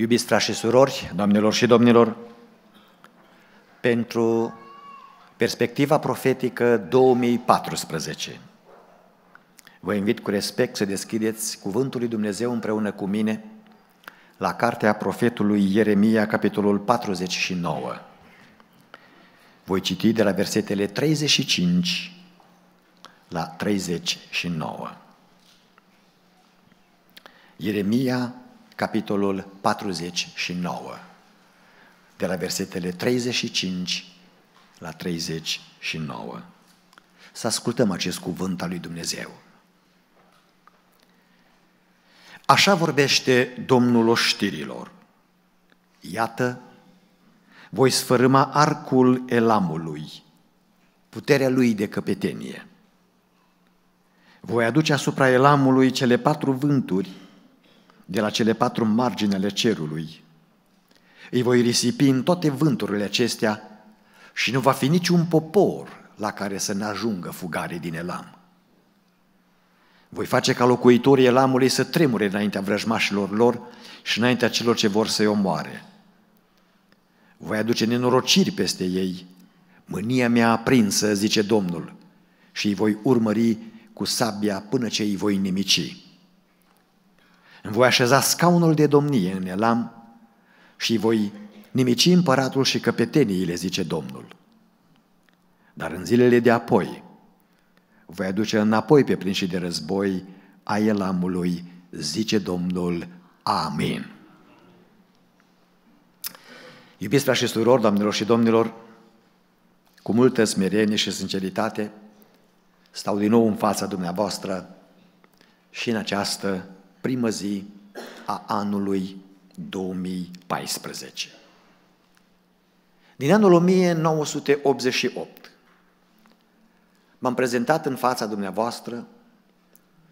Iubiți frați și surori, doamnelor și domnilor, pentru perspectiva profetică 2014, vă invit cu respect să deschideți Cuvântul lui Dumnezeu împreună cu mine la cartea profetului Ieremia, capitolul 49. Voi citi de la versetele 35 la 39. Ieremia capitolul 49, de la versetele 35 la 39. Să ascultăm acest cuvânt al lui Dumnezeu. Așa vorbește Domnul oștirilor. Iată, voi sfărâma arcul elamului, puterea lui de căpetenie. Voi aduce asupra elamului cele patru vânturi de la cele patru margini ale cerului. Îi voi risipi în toate vânturile acestea și nu va fi niciun popor la care să ne ajungă fugare din Elam. Voi face ca locuitorii Elamului să tremure înaintea vrăjmașilor lor și înaintea celor ce vor să-i omoare. Voi aduce nenorociri peste ei, mânia mea aprinsă, zice Domnul, și îi voi urmări cu sabia până ce îi voi nimici. Îmi voi așeza scaunul de domnie în Elam și voi nimici împăratul și căpeteniile, zice Domnul. Dar în zilele de apoi voi aduce înapoi pe prinși de război a Elamului, zice Domnul. Amin. Iubiți frate și surori, doamnelor și domnilor, cu multă smerenie și sinceritate, stau din nou în fața dumneavoastră și în această primă zi a anului 2014. Din anul 1988 m-am prezentat în fața dumneavoastră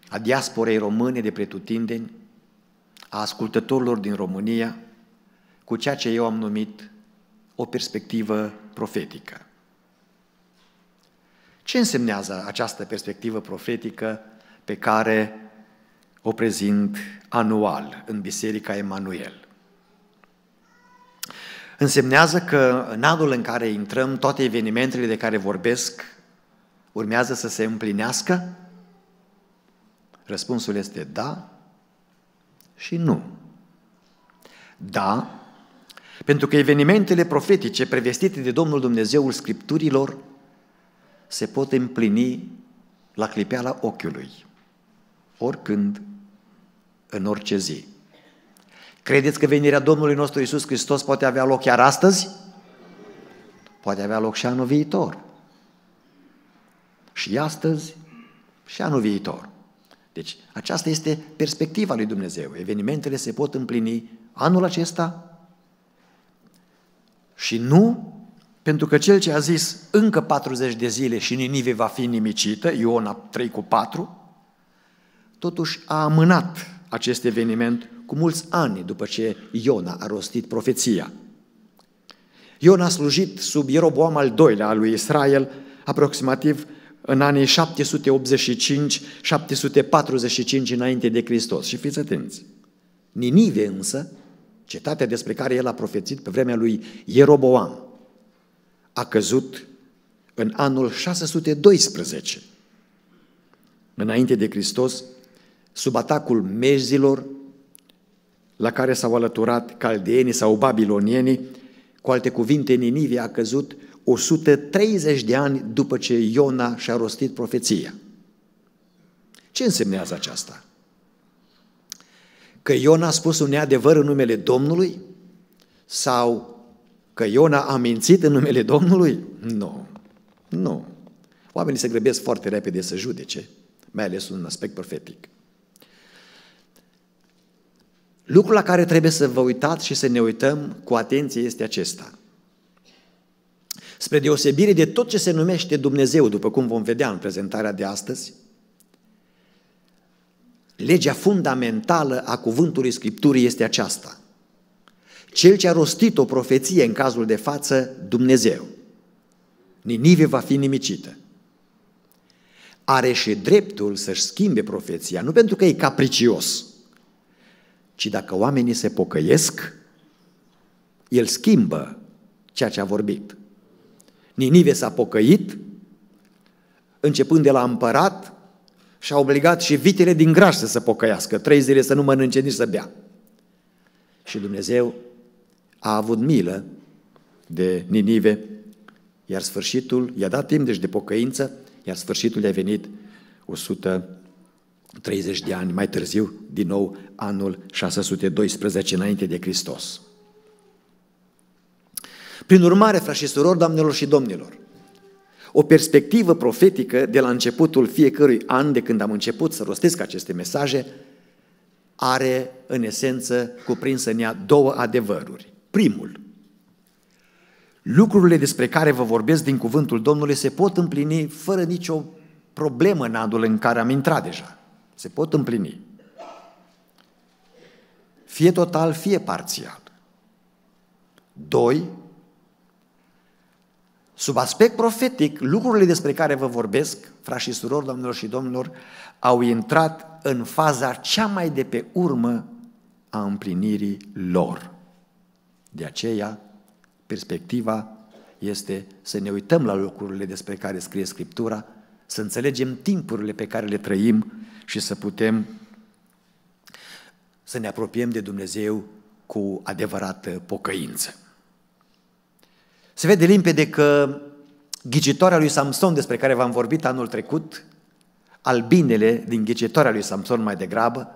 a diasporei române de pretutindeni, a ascultătorilor din România, cu ceea ce eu am numit o perspectivă profetică. Ce însemnează această perspectivă profetică pe care o prezint anual în Biserica Emanuel. Însemnează că în anul în care intrăm, toate evenimentele de care vorbesc urmează să se împlinească? Răspunsul este da și nu. Da, pentru că evenimentele profetice prevestite de Domnul Dumnezeul Scripturilor se pot împlini la clipeala ochiului, oricând în orice zi. Credeți că venirea Domnului nostru Isus Hristos poate avea loc chiar astăzi? Poate avea loc și anul viitor. Și astăzi, și anul viitor. Deci aceasta este perspectiva lui Dumnezeu. Evenimentele se pot împlini anul acesta și nu pentru că cel ce a zis încă 40 de zile și Ninive va fi nimicită, Iona 3 cu 4, totuși a amânat acest eveniment cu mulți ani după ce Iona a rostit profeția. Iona a slujit sub Ieroboam al doilea al lui Israel, aproximativ în anii 785-745 înainte de Hristos. Și fiți atenți! Ninive însă, cetatea despre care el a profețit pe vremea lui Ieroboam, a căzut în anul 612, înainte de Hristos, sub atacul mezilor la care s-au alăturat caldeenii sau babilonienii, cu alte cuvinte, Ninive a căzut 130 de ani după ce Iona și-a rostit profeția. Ce însemnează aceasta? Că Iona a spus un neadevăr în numele Domnului? Sau că Iona a mințit în numele Domnului? Nu, nu. Oamenii se grăbesc foarte repede să judece, mai ales un aspect profetic. Lucrul la care trebuie să vă uitați și să ne uităm cu atenție este acesta. Spre deosebire de tot ce se numește Dumnezeu, după cum vom vedea în prezentarea de astăzi, legea fundamentală a cuvântului Scripturii este aceasta. Cel ce a rostit o profeție în cazul de față, Dumnezeu. Ninive va fi nimicită. Are și dreptul să-și schimbe profeția, nu pentru că e capricios, ci dacă oamenii se pocăiesc, el schimbă ceea ce a vorbit. Ninive s-a pocăit, începând de la împărat, și a obligat și vitele din graș să se pocăiască, trei zile să nu mănânce nici să bea. Și Dumnezeu a avut milă de Ninive, iar sfârșitul, i-a dat timp deci de pocăință, iar sfârșitul i-a venit 100 30 de ani mai târziu, din nou anul 612 înainte de Hristos. Prin urmare, frați și surori, doamnelor și domnilor, o perspectivă profetică de la începutul fiecărui an, de când am început să rostesc aceste mesaje, are în esență cuprinsă în ea două adevăruri. Primul, lucrurile despre care vă vorbesc din cuvântul Domnului se pot împlini fără nicio problemă în anul în care am intrat deja. Se pot împlini. Fie total, fie parțial. Doi, sub aspect profetic, lucrurile despre care vă vorbesc, frați și surori, domnilor și domnilor, au intrat în faza cea mai de pe urmă a împlinirii lor. De aceea, perspectiva este să ne uităm la lucrurile despre care scrie Scriptura, să înțelegem timpurile pe care le trăim și să putem să ne apropiem de Dumnezeu cu adevărată pocăință. Se vede limpede că ghicitoarea lui Samson, despre care v-am vorbit anul trecut, albinele din ghicitoarea lui Samson mai degrabă,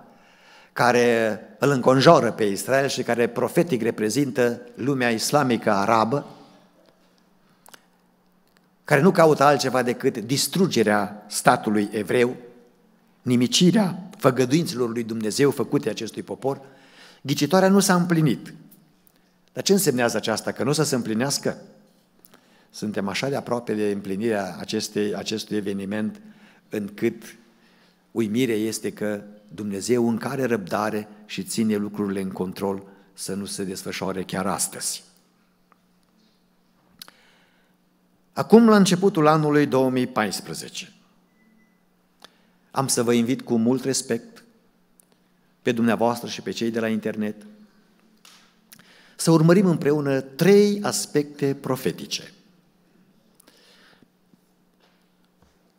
care îl înconjoară pe Israel și care profetic reprezintă lumea islamică arabă, care nu caută altceva decât distrugerea statului evreu, nimicirea făgăduinților lui Dumnezeu făcute acestui popor, ghicitoarea nu s-a împlinit. Dar ce însemnează aceasta? Că nu o să se împlinească? Suntem așa de aproape de împlinirea acestei, acestui eveniment încât uimirea este că Dumnezeu în care răbdare și ține lucrurile în control să nu se desfășoare chiar astăzi. Acum, la începutul anului 2014, am să vă invit cu mult respect pe dumneavoastră și pe cei de la internet să urmărim împreună trei aspecte profetice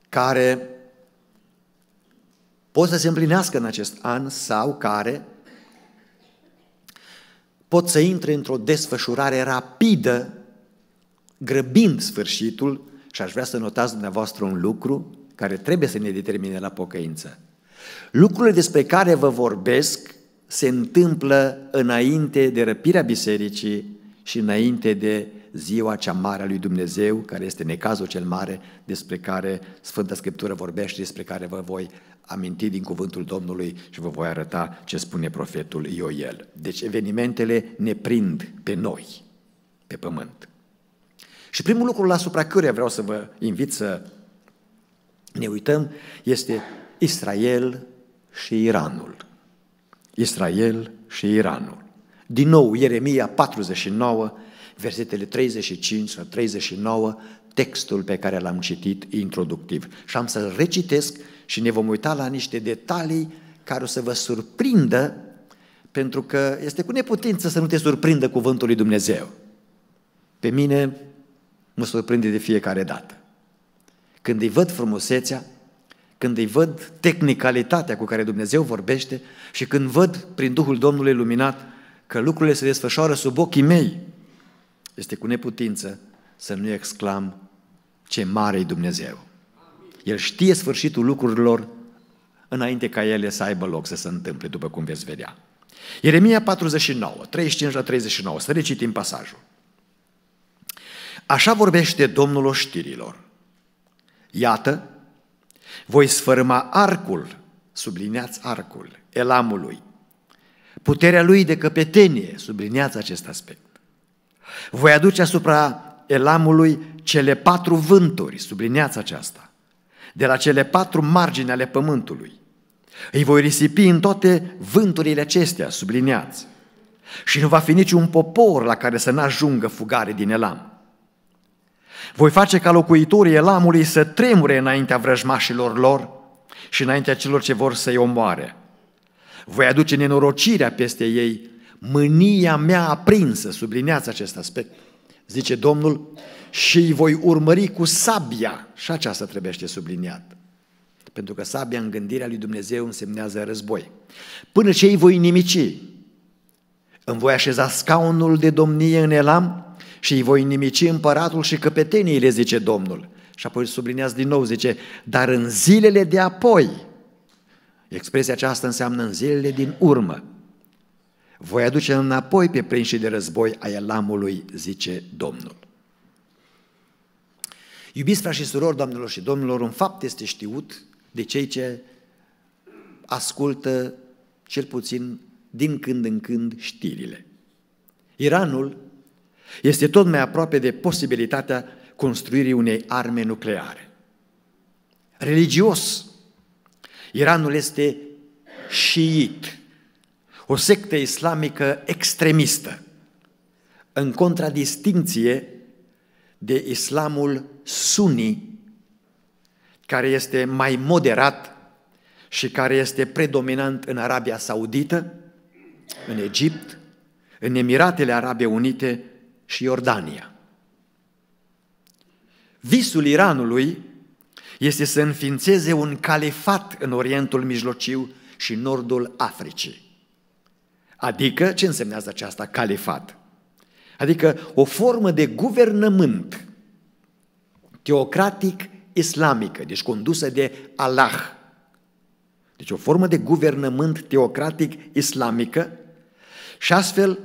care pot să se împlinească în acest an sau care pot să intre într-o desfășurare rapidă, grăbind sfârșitul, și aș vrea să notați dumneavoastră un lucru, care trebuie să ne determine la pocăință. Lucrurile despre care vă vorbesc se întâmplă înainte de răpirea bisericii și înainte de ziua cea mare a lui Dumnezeu, care este necazul cel mare despre care Sfânta Scriptură vorbește, despre care vă voi aminti din cuvântul Domnului și vă voi arăta ce spune profetul Ioel. Deci evenimentele ne prind pe noi, pe pământ. Și primul lucru la căruia vreau să vă invit să ne uităm, este Israel și Iranul. Israel și Iranul. Din nou, Ieremia 49, versetele 35 la 39, textul pe care l-am citit introductiv. Și am să-l recitesc și ne vom uita la niște detalii care o să vă surprindă, pentru că este cu neputință să nu te surprindă cuvântul lui Dumnezeu. Pe mine mă surprinde de fiecare dată când îi văd frumusețea, când îi văd tehnicalitatea cu care Dumnezeu vorbește și când văd prin Duhul Domnului luminat că lucrurile se desfășoară sub ochii mei, este cu neputință să nu exclam ce mare e Dumnezeu. El știe sfârșitul lucrurilor înainte ca ele să aibă loc să se întâmple, după cum veți vedea. Ieremia 49, 35 la 39, să recitim pasajul. Așa vorbește Domnul oștirilor. Iată, voi sfârma arcul, subliniați arcul, elamului, puterea lui de căpetenie, subliniați acest aspect. Voi aduce asupra elamului cele patru vânturi, subliniați aceasta, de la cele patru margini ale pământului. Îi voi risipi în toate vânturile acestea, subliniați. Și nu va fi niciun popor la care să n-ajungă fugare din elam. Voi face ca locuitorii Elamului să tremure înaintea vrăjmașilor lor și înaintea celor ce vor să-i omoare. Voi aduce nenorocirea peste ei, mânia mea aprinsă, sublineați acest aspect, zice Domnul, și îi voi urmări cu sabia, și aceasta trebuie subliniat. Pentru că sabia în gândirea lui Dumnezeu însemnează război. Până ce îi voi nimici, îmi voi așeza scaunul de domnie în Elam și îi voi nimici împăratul și căpetenii, le zice Domnul. Și apoi sublinează din nou, zice, dar în zilele de apoi, expresia aceasta înseamnă în zilele din urmă, voi aduce înapoi pe prinși de război a elamului, zice Domnul. Iubiți frați și surori, doamnelor și domnilor, un fapt este știut de cei ce ascultă cel puțin din când în când știrile. Iranul este tot mai aproape de posibilitatea construirii unei arme nucleare. Religios, Iranul este șiit, o sectă islamică extremistă, în contradistinție de islamul suni, care este mai moderat și care este predominant în Arabia Saudită, în Egipt, în Emiratele Arabe Unite și Iordania. Visul Iranului este să înființeze un califat în Orientul Mijlociu și Nordul Africii. Adică, ce înseamnă aceasta, califat? Adică o formă de guvernământ teocratic islamică, deci condusă de Allah. Deci o formă de guvernământ teocratic islamică și astfel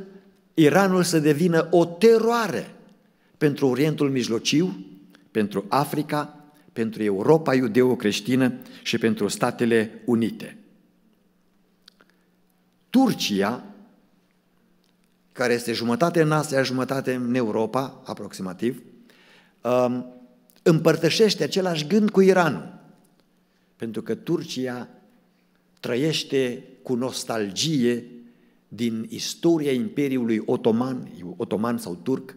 Iranul să devină o teroare pentru Orientul Mijlociu, pentru Africa, pentru Europa iudeo-creștină și pentru Statele Unite. Turcia, care este jumătate în Asia, jumătate în Europa, aproximativ, um, împărtășește același gând cu Iranul. Pentru că Turcia trăiește cu nostalgie din istoria Imperiului Otoman, Otoman sau Turc,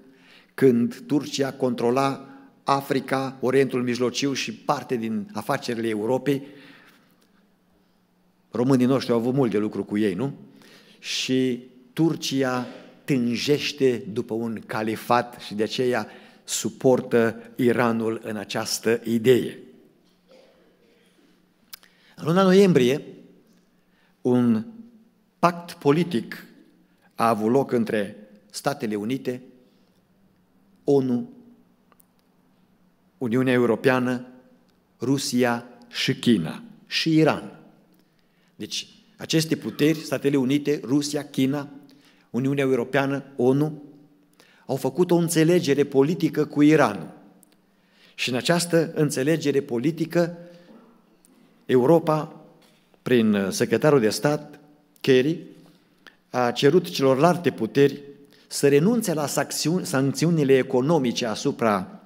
când Turcia controla Africa, Orientul Mijlociu și parte din afacerile Europei, românii noștri au avut mult de lucru cu ei, nu? Și Turcia tânjește după un califat și de aceea suportă Iranul în această idee. În luna noiembrie, un pact politic a avut loc între Statele Unite, ONU, Uniunea Europeană, Rusia și China și Iran. Deci, aceste puteri, Statele Unite, Rusia, China, Uniunea Europeană, ONU, au făcut o înțelegere politică cu Iranul. Și în această înțelegere politică, Europa, prin secretarul de stat, Kerry a cerut celorlalte puteri să renunțe la sancțiunile economice asupra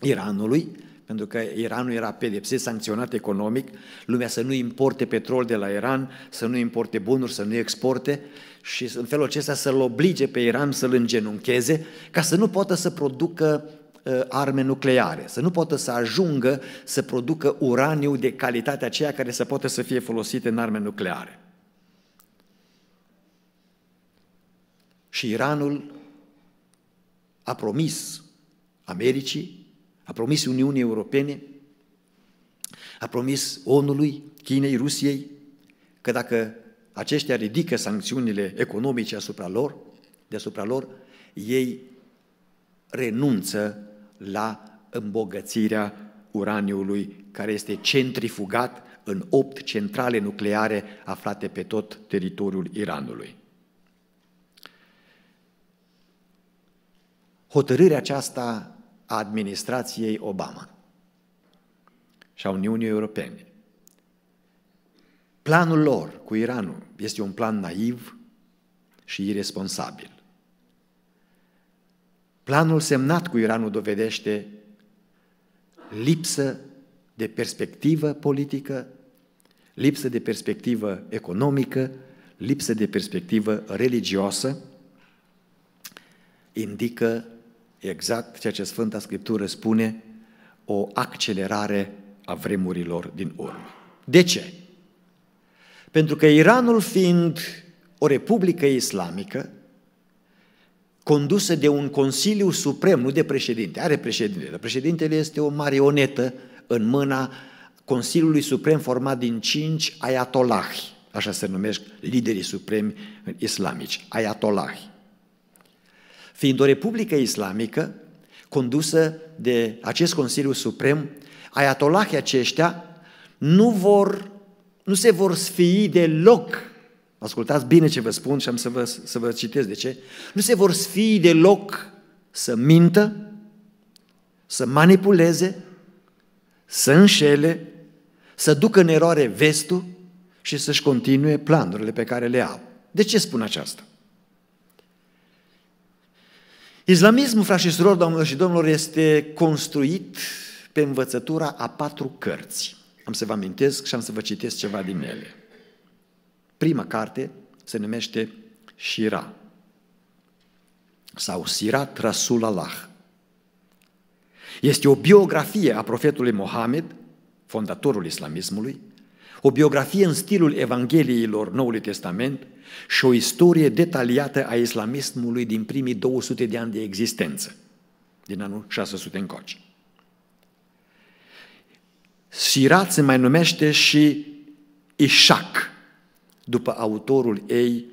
Iranului, pentru că Iranul era pedepsit, sancționat economic, lumea să nu importe petrol de la Iran, să nu importe bunuri, să nu exporte și în felul acesta să-l oblige pe Iran să-l îngenuncheze ca să nu poată să producă uh, arme nucleare, să nu poată să ajungă să producă uraniu de calitatea aceea care să poată să fie folosite în arme nucleare. Și Iranul a promis Americii, a promis Uniunii Europene, a promis ONU-lui, Chinei, Rusiei, că dacă aceștia ridică sancțiunile economice asupra lor, deasupra lor, ei renunță la îmbogățirea uraniului care este centrifugat în opt centrale nucleare aflate pe tot teritoriul Iranului. hotărârea aceasta a administrației Obama și a Uniunii Europene. Planul lor cu Iranul este un plan naiv și irresponsabil. Planul semnat cu Iranul dovedește lipsă de perspectivă politică, lipsă de perspectivă economică, lipsă de perspectivă religioasă, indică exact ceea ce Sfânta Scriptură spune, o accelerare a vremurilor din urmă. De ce? Pentru că Iranul fiind o republică islamică, condusă de un Consiliu Suprem, nu de președinte, are președinte, dar președintele este o marionetă în mâna Consiliului Suprem format din cinci ayatolahi, așa se numesc liderii supremi islamici, ayatolahi fiind o republică islamică condusă de acest Consiliu Suprem, ayatolahii aceștia nu vor, nu se vor sfii deloc. Ascultați bine ce vă spun și am să vă, să vă citesc de ce. Nu se vor sfii deloc să mintă, să manipuleze, să înșele, să ducă în eroare vestul și să-și continue planurile pe care le au. De ce spun aceasta? Islamismul, frați și surori, domnilor și domnilor, este construit pe învățătura a patru cărți. Am să vă amintesc și am să vă citesc ceva din ele. Prima carte se numește Shira sau Sirat Rasul Allah. Este o biografie a profetului Mohamed, fondatorul islamismului, o biografie în stilul Evangheliilor Noului Testament – și o istorie detaliată a islamismului din primii 200 de ani de existență, din anul 600 încoace. Sirat se mai numește și Ishak, după autorul ei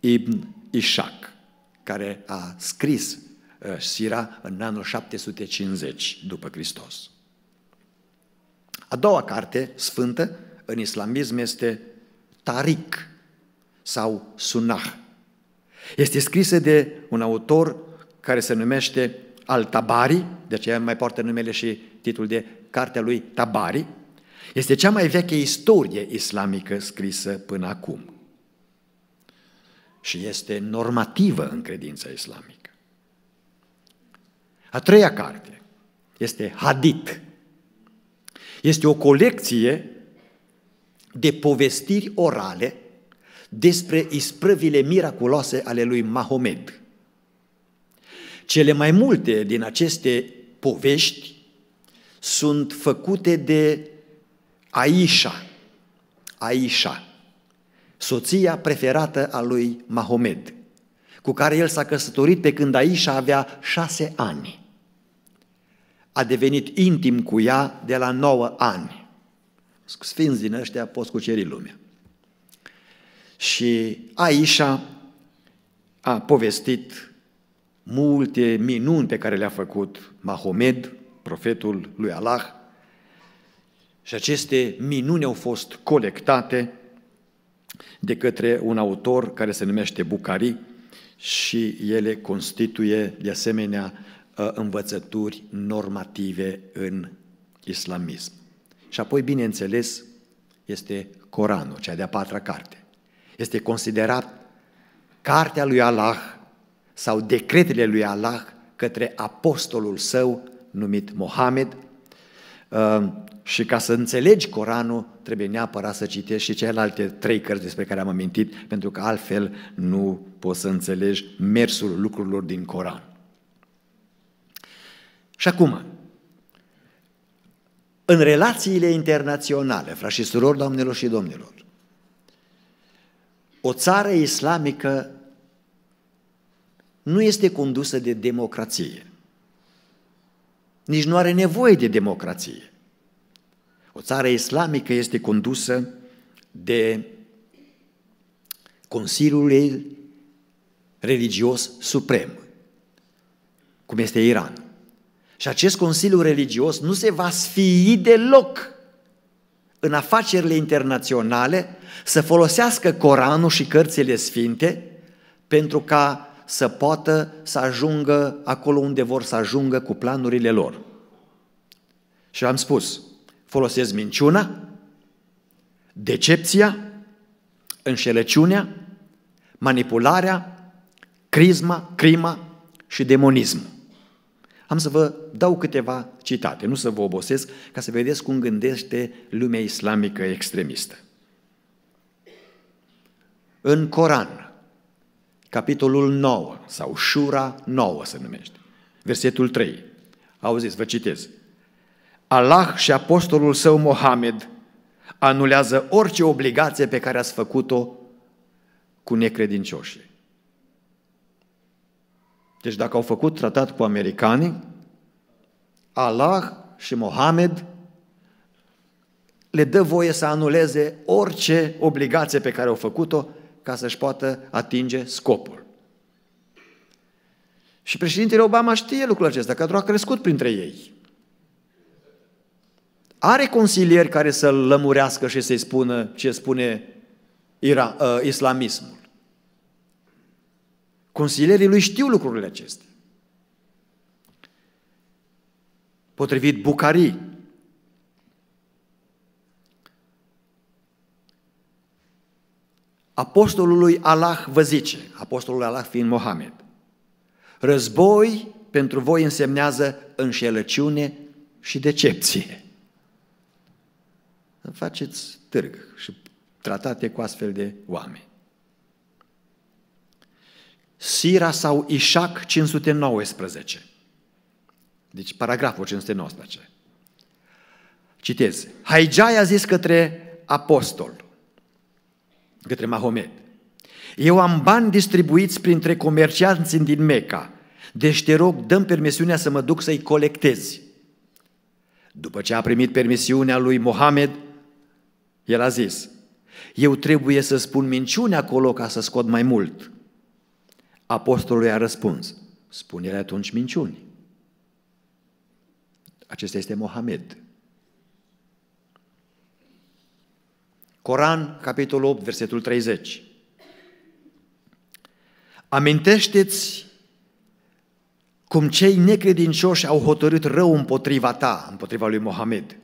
Ibn Ishak, care a scris uh, Sira în anul 750 după Hristos. A doua carte sfântă în islamism este Tariq, sau sunah. Este scrisă de un autor care se numește Al-Tabari, de aceea mai poartă numele și titlul de cartea lui Tabari. Este cea mai veche istorie islamică scrisă până acum. Și este normativă în credința islamică. A treia carte este Hadith. Este o colecție de povestiri orale despre isprăvile miraculoase ale lui Mahomed. Cele mai multe din aceste povești sunt făcute de Aisha, Aisha, soția preferată a lui Mahomed, cu care el s-a căsătorit pe când Aisha avea șase ani. A devenit intim cu ea de la nouă ani. Sfinți din ăștia poți cuceri lumea. Și Aisha a povestit multe minuni pe care le-a făcut Mahomed, profetul lui Allah, și aceste minuni au fost colectate de către un autor care se numește Bucari și ele constituie de asemenea uh, învățături normative în islamism. Și apoi, bineînțeles, este Coranul, cea de-a patra carte este considerat cartea lui Allah sau decretele lui Allah către apostolul său numit Mohamed ehm, și ca să înțelegi Coranul trebuie neapărat să citești și celelalte trei cărți despre care am amintit pentru că altfel nu poți să înțelegi mersul lucrurilor din Coran. Și acum, în relațiile internaționale, frați și surori, doamnelor și domnilor, o țară islamică nu este condusă de democrație. Nici nu are nevoie de democrație. O țară islamică este condusă de Consiliul Religios Suprem, cum este Iran. Și acest Consiliu Religios nu se va sfii deloc în afacerile internaționale să folosească Coranul și cărțile sfinte pentru ca să poată să ajungă acolo unde vor să ajungă cu planurile lor. Și am spus, folosesc minciuna, decepția, înșelăciunea, manipularea, crisma, crima și demonismul. Am să vă dau câteva citate, nu să vă obosesc, ca să vedeți cum gândește lumea islamică extremistă. În Coran, capitolul 9, sau Shura 9 se numește, versetul 3. Auziți, vă citez. Allah și apostolul său Mohamed anulează orice obligație pe care ați făcut-o cu necredincioșii. Deci dacă au făcut tratat cu americanii, Allah și Mohamed le dă voie să anuleze orice obligație pe care au făcut-o ca să-și poată atinge scopul. Și președintele Obama știe lucrul acesta, că a crescut printre ei. Are consilieri care să-l lămurească și să-i spună ce spune ira, uh, islamismul. Consilierii lui știu lucrurile acestea. Potrivit Bucarii, Apostolului Allah vă zice, apostolul Allah fiind Mohamed, război pentru voi însemnează înșelăciune și decepție. Faceți târg și tratate cu astfel de oameni. Sira sau Ișac 519. Deci paragraful 519. Citez. Haigai a zis către apostol, către Mahomet. Eu am bani distribuiți printre comercianții din Meca, deci te rog, dăm permisiunea să mă duc să-i colectezi. După ce a primit permisiunea lui Mohamed, el a zis, eu trebuie să spun minciune acolo ca să scot mai mult. Apostolul i-a răspuns, spune-le atunci minciuni. Acesta este Mohamed. Coran, capitolul 8, versetul 30. Amintește-ți cum cei necredincioși au hotărât rău împotriva ta, împotriva lui Mohamed.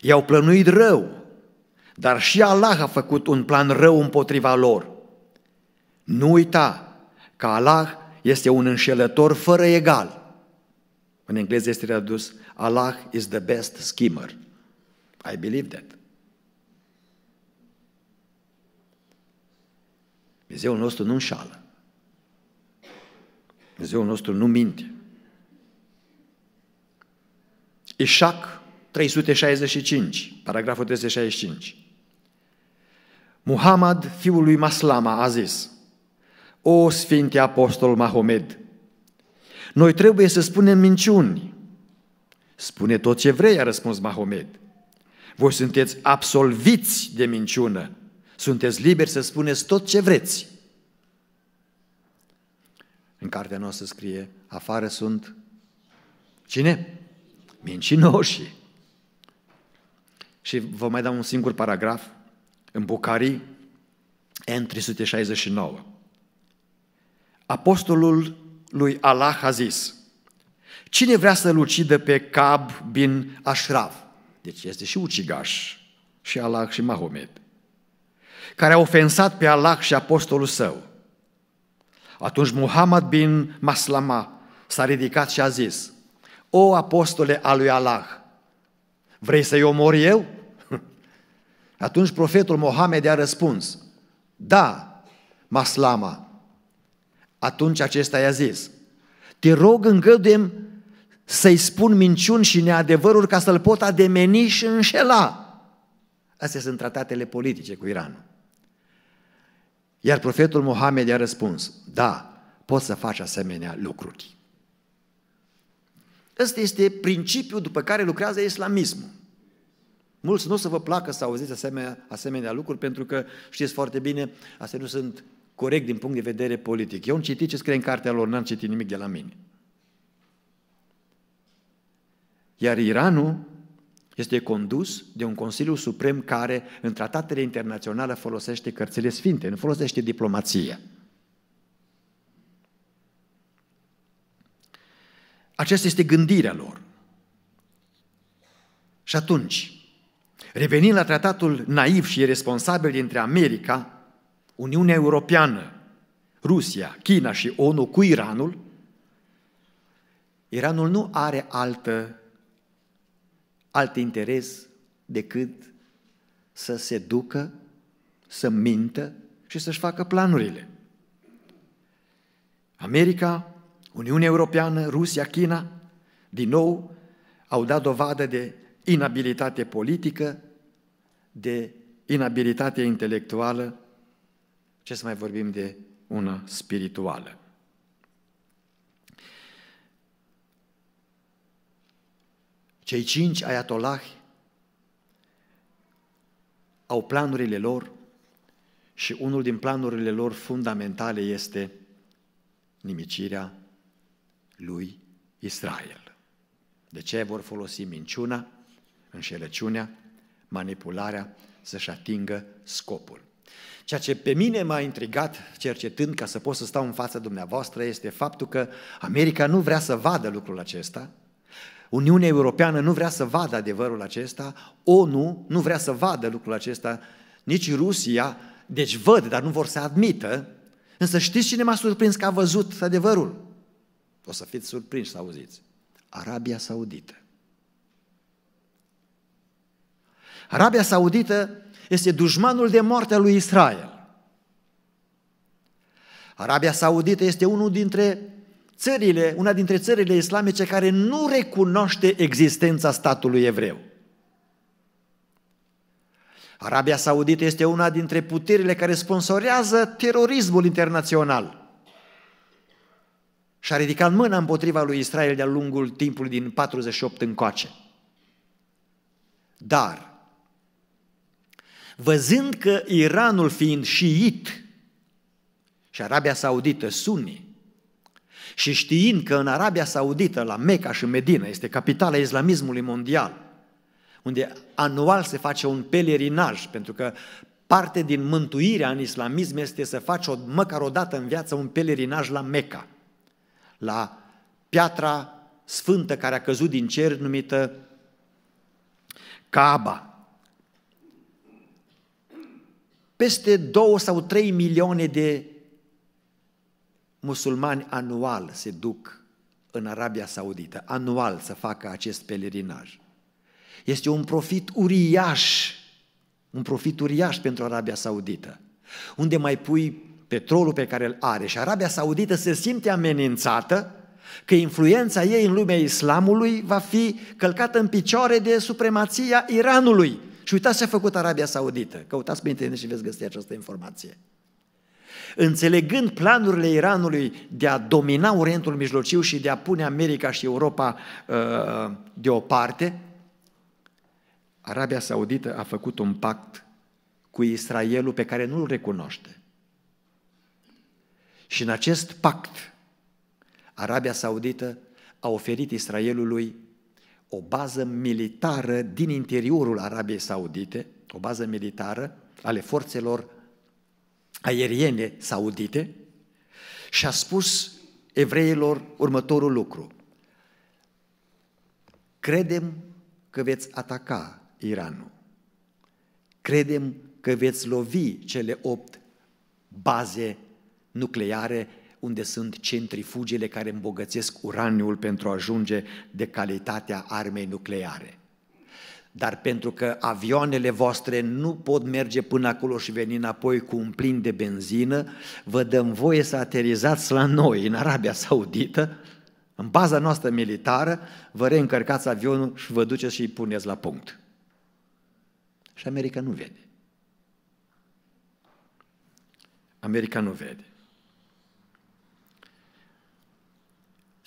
I-au plănuit rău, dar și Allah a făcut un plan rău împotriva lor nu uita că Allah este un înșelător fără egal. În engleză este tradus Allah is the best schemer. I believe that. Dumnezeul nostru nu înșală. Dumnezeul nostru nu minte. Ișac 365, paragraful 365. Muhammad, fiul lui Maslama, a zis – o Sfinte Apostol Mahomed, noi trebuie să spunem minciuni. Spune tot ce vrei, a răspuns Mahomed. Voi sunteți absolviți de minciună. Sunteți liberi să spuneți tot ce vreți. În cartea noastră scrie, afară sunt cine? Mincinoșii. Și vă mai dau un singur paragraf în Bucarii, N369 apostolul lui Allah a zis, cine vrea să-l ucidă pe Cab bin Ashraf, deci este și ucigaș, și Allah și Mahomet, care a ofensat pe Allah și apostolul său. Atunci Muhammad bin Maslama s-a ridicat și a zis, O apostole al lui Allah, vrei să-i omor eu? Atunci profetul Mohamed a răspuns, Da, Maslama, atunci acesta i-a zis, te rog îngăduiem să-i spun minciuni și neadevăruri ca să-l pot ademeni și înșela. Astea sunt tratatele politice cu Iranul. Iar profetul Mohamed i-a răspuns, da, poți să faci asemenea lucruri. Ăsta este principiul după care lucrează islamismul. Mulți nu o să vă placă să auziți asemenea, asemenea lucruri, pentru că știți foarte bine, astea nu sunt corect din punct de vedere politic. Eu am citit ce scrie în cartea lor, n-am citit nimic de la mine. Iar Iranul este condus de un Consiliu Suprem care în tratatele internaționale folosește cărțile sfinte, nu folosește diplomația. Aceasta este gândirea lor. Și atunci, revenind la tratatul naiv și irresponsabil dintre America Uniunea Europeană, Rusia, China și ONU cu Iranul, Iranul nu are altă, alt interes decât să se ducă, să mintă și să-și facă planurile. America, Uniunea Europeană, Rusia, China, din nou, au dat dovadă de inabilitate politică, de inabilitate intelectuală ce să mai vorbim de una spirituală? Cei cinci ayatolahi au planurile lor și unul din planurile lor fundamentale este nimicirea lui Israel. De ce vor folosi minciuna, înșelăciunea, manipularea să-și atingă scopul? Ceea ce pe mine m-a intrigat cercetând ca să pot să stau în fața dumneavoastră este faptul că America nu vrea să vadă lucrul acesta, Uniunea Europeană nu vrea să vadă adevărul acesta, ONU nu vrea să vadă lucrul acesta, nici Rusia, deci văd, dar nu vor să admită, însă știți cine m-a surprins că a văzut adevărul? O să fiți surprinși să auziți. Arabia Saudită. Arabia Saudită este dușmanul de moarte al lui Israel. Arabia Saudită este unul dintre țările, una dintre țările islamice care nu recunoaște existența statului evreu. Arabia Saudită este una dintre puterile care sponsorează terorismul internațional și a ridicat mâna împotriva lui Israel de-a lungul timpului din 48 încoace. Dar văzând că Iranul fiind șiit și Arabia Saudită suni, și știind că în Arabia Saudită, la Mecca și Medina, este capitala islamismului mondial, unde anual se face un pelerinaj, pentru că parte din mântuirea în islamism este să faci o, măcar o dată în viață un pelerinaj la Mecca, la piatra sfântă care a căzut din cer numită Kaaba, peste 2 sau 3 milioane de musulmani anual se duc în Arabia Saudită, anual să facă acest pelerinaj. Este un profit uriaș, un profit uriaș pentru Arabia Saudită, unde mai pui petrolul pe care îl are și Arabia Saudită se simte amenințată că influența ei în lumea islamului va fi călcată în picioare de supremația Iranului, și uitați ce a făcut Arabia Saudită. Căutați pe internet și veți găsi această informație. Înțelegând planurile Iranului de a domina Orientul Mijlociu și de a pune America și Europa uh, deoparte, Arabia Saudită a făcut un pact cu Israelul pe care nu-l recunoaște. Și în acest pact, Arabia Saudită a oferit Israelului o bază militară din interiorul Arabiei Saudite, o bază militară ale forțelor aeriene saudite și a spus evreilor următorul lucru. Credem că veți ataca Iranul. Credem că veți lovi cele opt baze nucleare unde sunt centrifugele care îmbogățesc uraniul pentru a ajunge de calitatea armei nucleare. Dar pentru că avioanele voastre nu pot merge până acolo și veni înapoi cu un plin de benzină, vă dăm voie să aterizați la noi, în Arabia Saudită, în baza noastră militară, vă reîncărcați avionul și vă duceți și îi puneți la punct. Și America nu vede. America nu vede.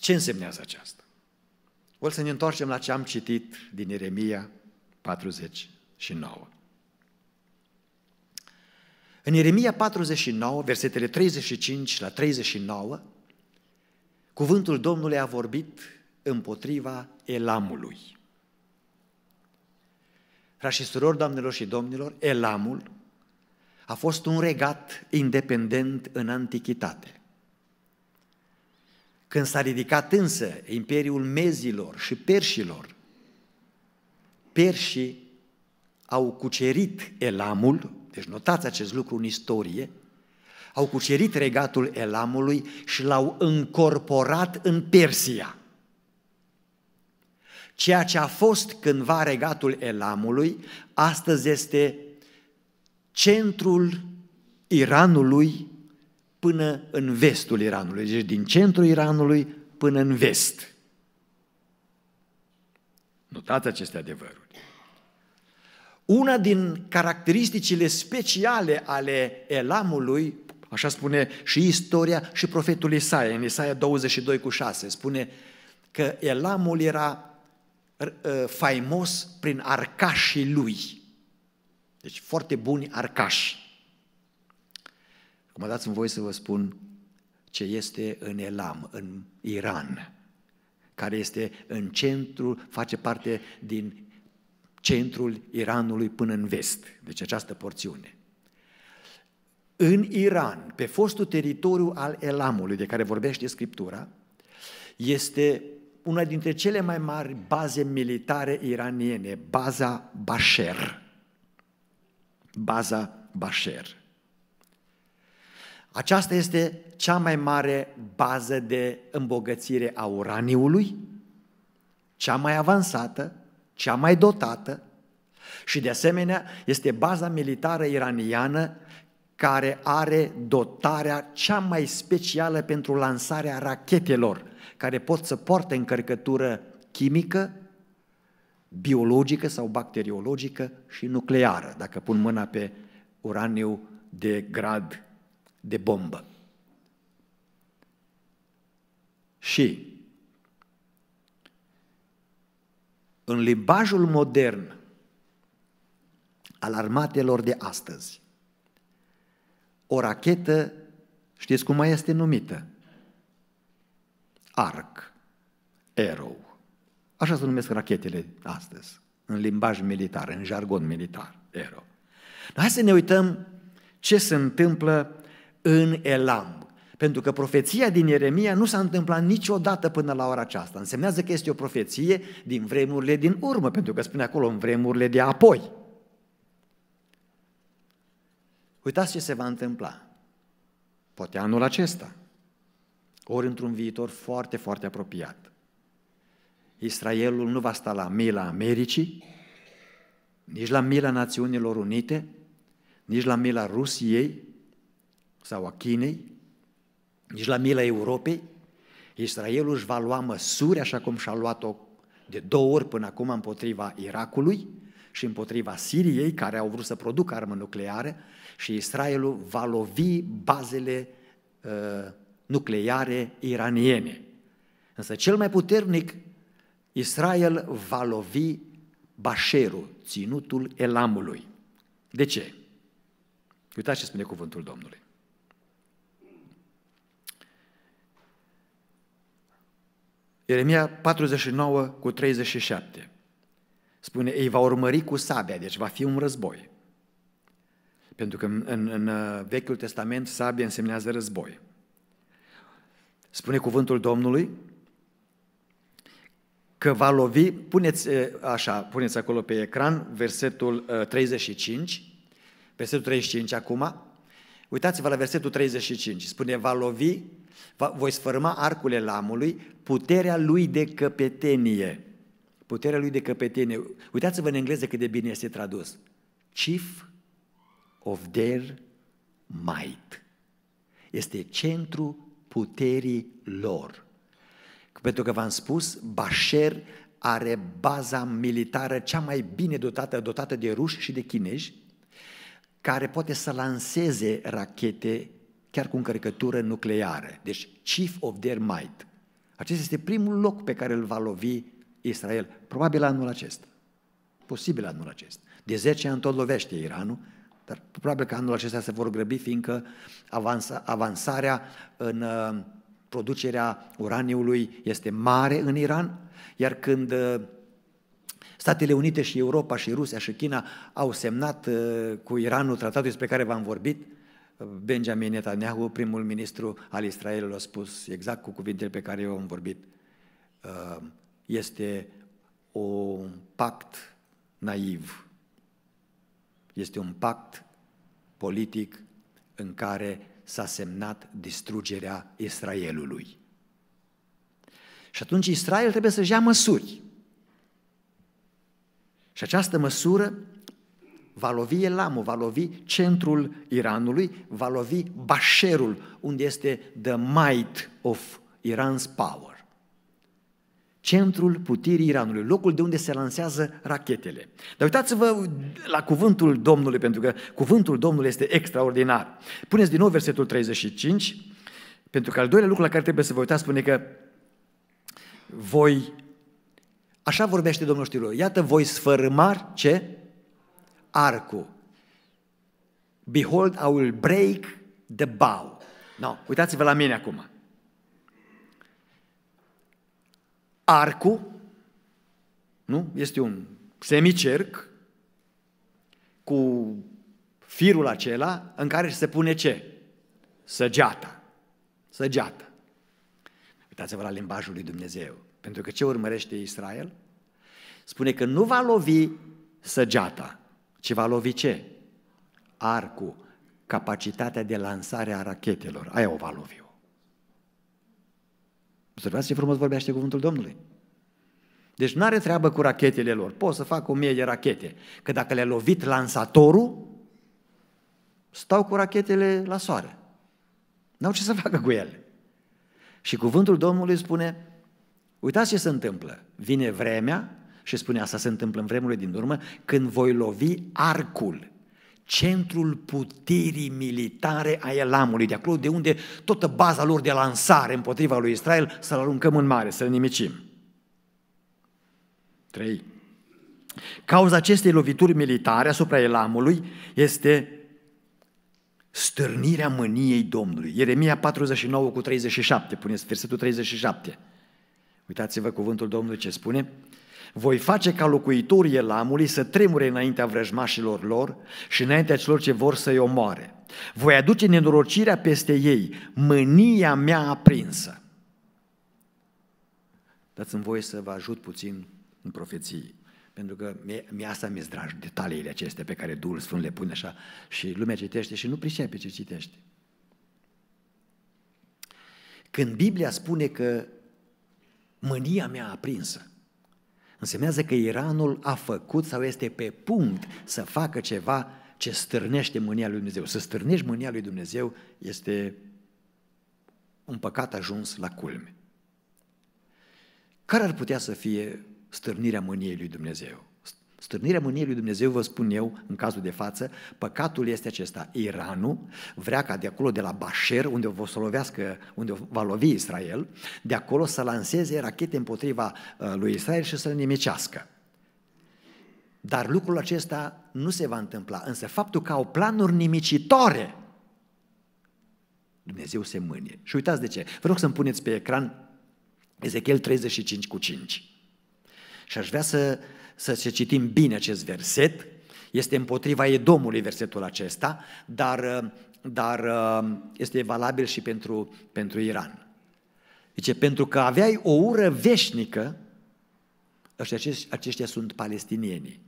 Ce însemnează aceasta? O să ne întoarcem la ce am citit din Ieremia 49. În Ieremia 49, versetele 35 la 39, cuvântul Domnului a vorbit împotriva Elamului. Frați și surori, doamnelor și domnilor, Elamul a fost un regat independent în antichitate – când s-a ridicat însă Imperiul Mezilor și Perșilor, Perșii au cucerit Elamul, deci notați acest lucru în istorie, au cucerit regatul Elamului și l-au încorporat în Persia. Ceea ce a fost cândva regatul Elamului, astăzi este centrul Iranului până în vestul Iranului, deci din centrul Iranului până în vest. Notați aceste adevăruri. Una din caracteristicile speciale ale Elamului, așa spune și istoria și profetul Isaia, în Isaia 22 cu 6, spune că Elamul era ă, faimos prin arcașii lui. Deci foarte buni arcași. Acum dați-mi voi să vă spun ce este în Elam, în Iran, care este în centru, face parte din centrul Iranului până în vest, deci această porțiune. În Iran, pe fostul teritoriu al Elamului, de care vorbește Scriptura, este una dintre cele mai mari baze militare iraniene, baza Basher. Baza Basher. Aceasta este cea mai mare bază de îmbogățire a uraniului, cea mai avansată, cea mai dotată și de asemenea este baza militară iraniană care are dotarea cea mai specială pentru lansarea rachetelor, care pot să poarte încărcătură chimică, biologică sau bacteriologică și nucleară, dacă pun mâna pe uraniu de grad de bombă. Și în limbajul modern al armatelor de astăzi, o rachetă, știți cum mai este numită? Arc, arrow. Așa se numesc rachetele astăzi, în limbaj militar, în jargon militar, arrow. Dar hai să ne uităm ce se întâmplă în Elam. Pentru că profeția din Ieremia nu s-a întâmplat niciodată până la ora aceasta. Însemnează că este o profeție din vremurile din urmă, pentru că spune acolo în vremurile de apoi. Uitați ce se va întâmpla. Poate anul acesta, ori într-un viitor foarte, foarte apropiat. Israelul nu va sta la mila Americii, nici la mila Națiunilor Unite, nici la mila Rusiei, sau a Chinei, nici la mila Europei, Israelul își va lua măsuri așa cum și-a luat-o de două ori până acum împotriva Irakului și împotriva Siriei, care au vrut să producă armă nucleară, și Israelul va lovi bazele uh, nucleare iraniene. Însă cel mai puternic, Israel va lovi Bașerul, ținutul Elamului. De ce? Uitați ce spune cuvântul Domnului. Ieremia 49 cu 37. Spune, ei va urmări cu sabia, deci va fi un război. Pentru că în, în, în uh, Vechiul Testament sabia însemnează război. Spune cuvântul Domnului că va lovi, puneți uh, așa, puneți acolo pe ecran versetul 35, uh, versetul 35 acum, uitați-vă la versetul 35, spune va lovi voi sfârma arcul elamului, puterea lui de căpetenie. Puterea lui de căpetenie. Uitați-vă în engleză cât de bine este tradus. Chief of their might. Este centru puterii lor. Pentru că v-am spus, Bașer are baza militară cea mai bine dotată, dotată de ruși și de chinezi, care poate să lanseze rachete chiar cu încărcătură nucleară. Deci, chief of their might. Acesta este primul loc pe care îl va lovi Israel, probabil anul acesta. Posibil anul acesta. De 10 ani tot lovește Iranul, dar probabil că anul acesta se vor grăbi, fiindcă avansa, avansarea în uh, producerea uraniului este mare în Iran, iar când uh, Statele Unite și Europa și Rusia și China au semnat uh, cu Iranul tratatul despre care v-am vorbit, Benjamin Netanyahu, primul ministru al Israelului, a spus exact cu cuvintele pe care eu am vorbit. Uh, este un pact naiv. Este un pact politic în care s-a semnat distrugerea Israelului. Și atunci Israel trebuie să-și ia măsuri. Și această măsură va lovi Elamul, va lovi centrul Iranului, va lovi Basherul, unde este the might of Iran's power. Centrul puterii Iranului, locul de unde se lansează rachetele. Dar uitați-vă la cuvântul Domnului, pentru că cuvântul Domnului este extraordinar. Puneți din nou versetul 35, pentru că al doilea lucru la care trebuie să vă uitați spune că voi, așa vorbește Domnul știrilor, iată voi sfărâmar ce? arcul. Behold, I will break the bow. No, uitați-vă la mine acum. Arcul, nu? Este un semicerc cu firul acela în care se pune ce? Săgeata. Săgeata. Uitați-vă la limbajul lui Dumnezeu. Pentru că ce urmărește Israel? Spune că nu va lovi săgeata, și va lovi ce? Arcul, capacitatea de lansare a rachetelor. Aia o va lovi. Observați ce frumos vorbește cuvântul Domnului. Deci nu are treabă cu rachetele lor. Pot să fac o mie de rachete. Că dacă le-a lovit lansatorul, stau cu rachetele la soare. N-au ce să facă cu ele. Și cuvântul Domnului spune, uitați ce se întâmplă. Vine vremea și spune asta se întâmplă în vremurile din urmă, când voi lovi arcul, centrul puterii militare a Elamului, de acolo de unde toată baza lor de lansare împotriva lui Israel să-l aruncăm în mare, să-l nimicim. 3. Cauza acestei lovituri militare asupra Elamului este stârnirea mâniei Domnului. Ieremia 49 cu 37, puneți versetul 37. Uitați-vă cuvântul Domnului ce spune. Voi face ca locuitorii Elamului să tremure înaintea vrăjmașilor lor și înaintea celor ce vor să-i omoare. Voi aduce nenorocirea peste ei, mânia mea aprinsă. Dați-mi voie să vă ajut puțin în profeții, pentru că mie, mie asta mi-e drag, detaliile acestea pe care Duhul Sfânt le pune așa și lumea citește și nu pricepe ce citește. Când Biblia spune că mânia mea aprinsă, Însemnează că Iranul a făcut sau este pe punct să facă ceva ce stârnește mânia lui Dumnezeu. Să stârnești mânia lui Dumnezeu este un păcat ajuns la culme. Care ar putea să fie stârnirea mâniei lui Dumnezeu? Stârnirea mâniei lui Dumnezeu, vă spun eu, în cazul de față, păcatul este acesta. Iranul vrea ca de acolo, de la Bașer, unde o să lovească, unde va lovi Israel, de acolo să lanseze rachete împotriva uh, lui Israel și să-l nimicească. Dar lucrul acesta nu se va întâmpla. Însă faptul că au planuri nimicitoare, Dumnezeu se mânie. Și uitați de ce. Vă rog să-mi puneți pe ecran Ezechiel 35 cu 5. Și aș vrea să să se citim bine acest verset, este împotriva Edomului versetul acesta, dar, uh, dar uh, este valabil și pentru, pentru Iran. Zice, pentru că aveai o ură veșnică, aceștia, aceștia sunt palestinienii,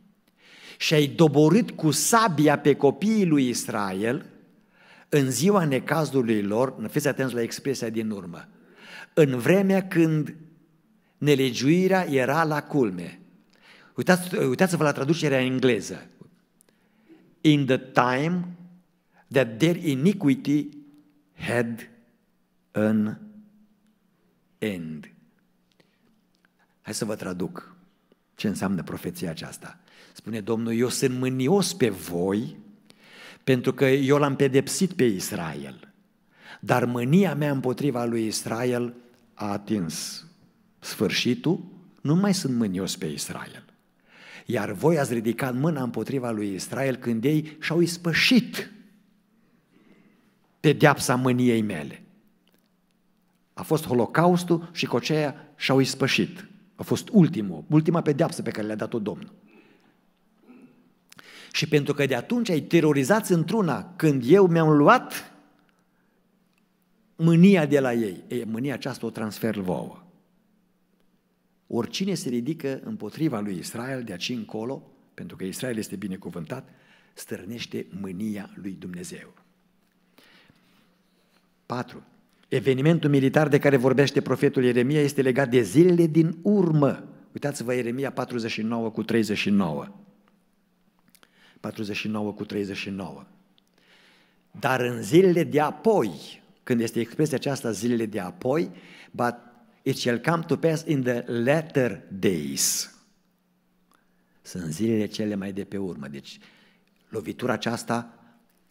și ai doborât cu sabia pe copiii lui Israel în ziua necazului lor, fiți atenți la expresia din urmă, în vremea când nelegiuirea era la culme. Uitați, uitați-vă la traducerea în engleză. In the time that their iniquity had an end. Hai să vă traduc ce înseamnă profeția aceasta. Spune Domnul, eu sunt mânios pe voi pentru că eu l-am pedepsit pe Israel, dar mânia mea împotriva lui Israel a atins sfârșitul, nu mai sunt mânios pe Israel. Iar voi ați ridicat mâna împotriva lui Israel când ei și-au ispășit deapsa mâniei mele. A fost holocaustul și coceia și-au ispășit. A fost ultimul, ultima pedeapsă pe care le-a dat-o Domnul. Și pentru că de atunci ai terorizat într-una, când eu mi-am luat mânia de la ei, e, mânia aceasta o transfer vouă. Oricine se ridică împotriva lui Israel de aici încolo, pentru că Israel este binecuvântat, stârnește mânia lui Dumnezeu. 4. Evenimentul militar de care vorbește profetul Ieremia este legat de zilele din urmă. Uitați-vă Ieremia 49 cu 39. 49 cu 39. Dar în zilele de apoi, când este expresia aceasta zilele de apoi, it shall come to pass in the latter days. Sunt zilele cele mai de pe urmă. Deci, lovitura aceasta,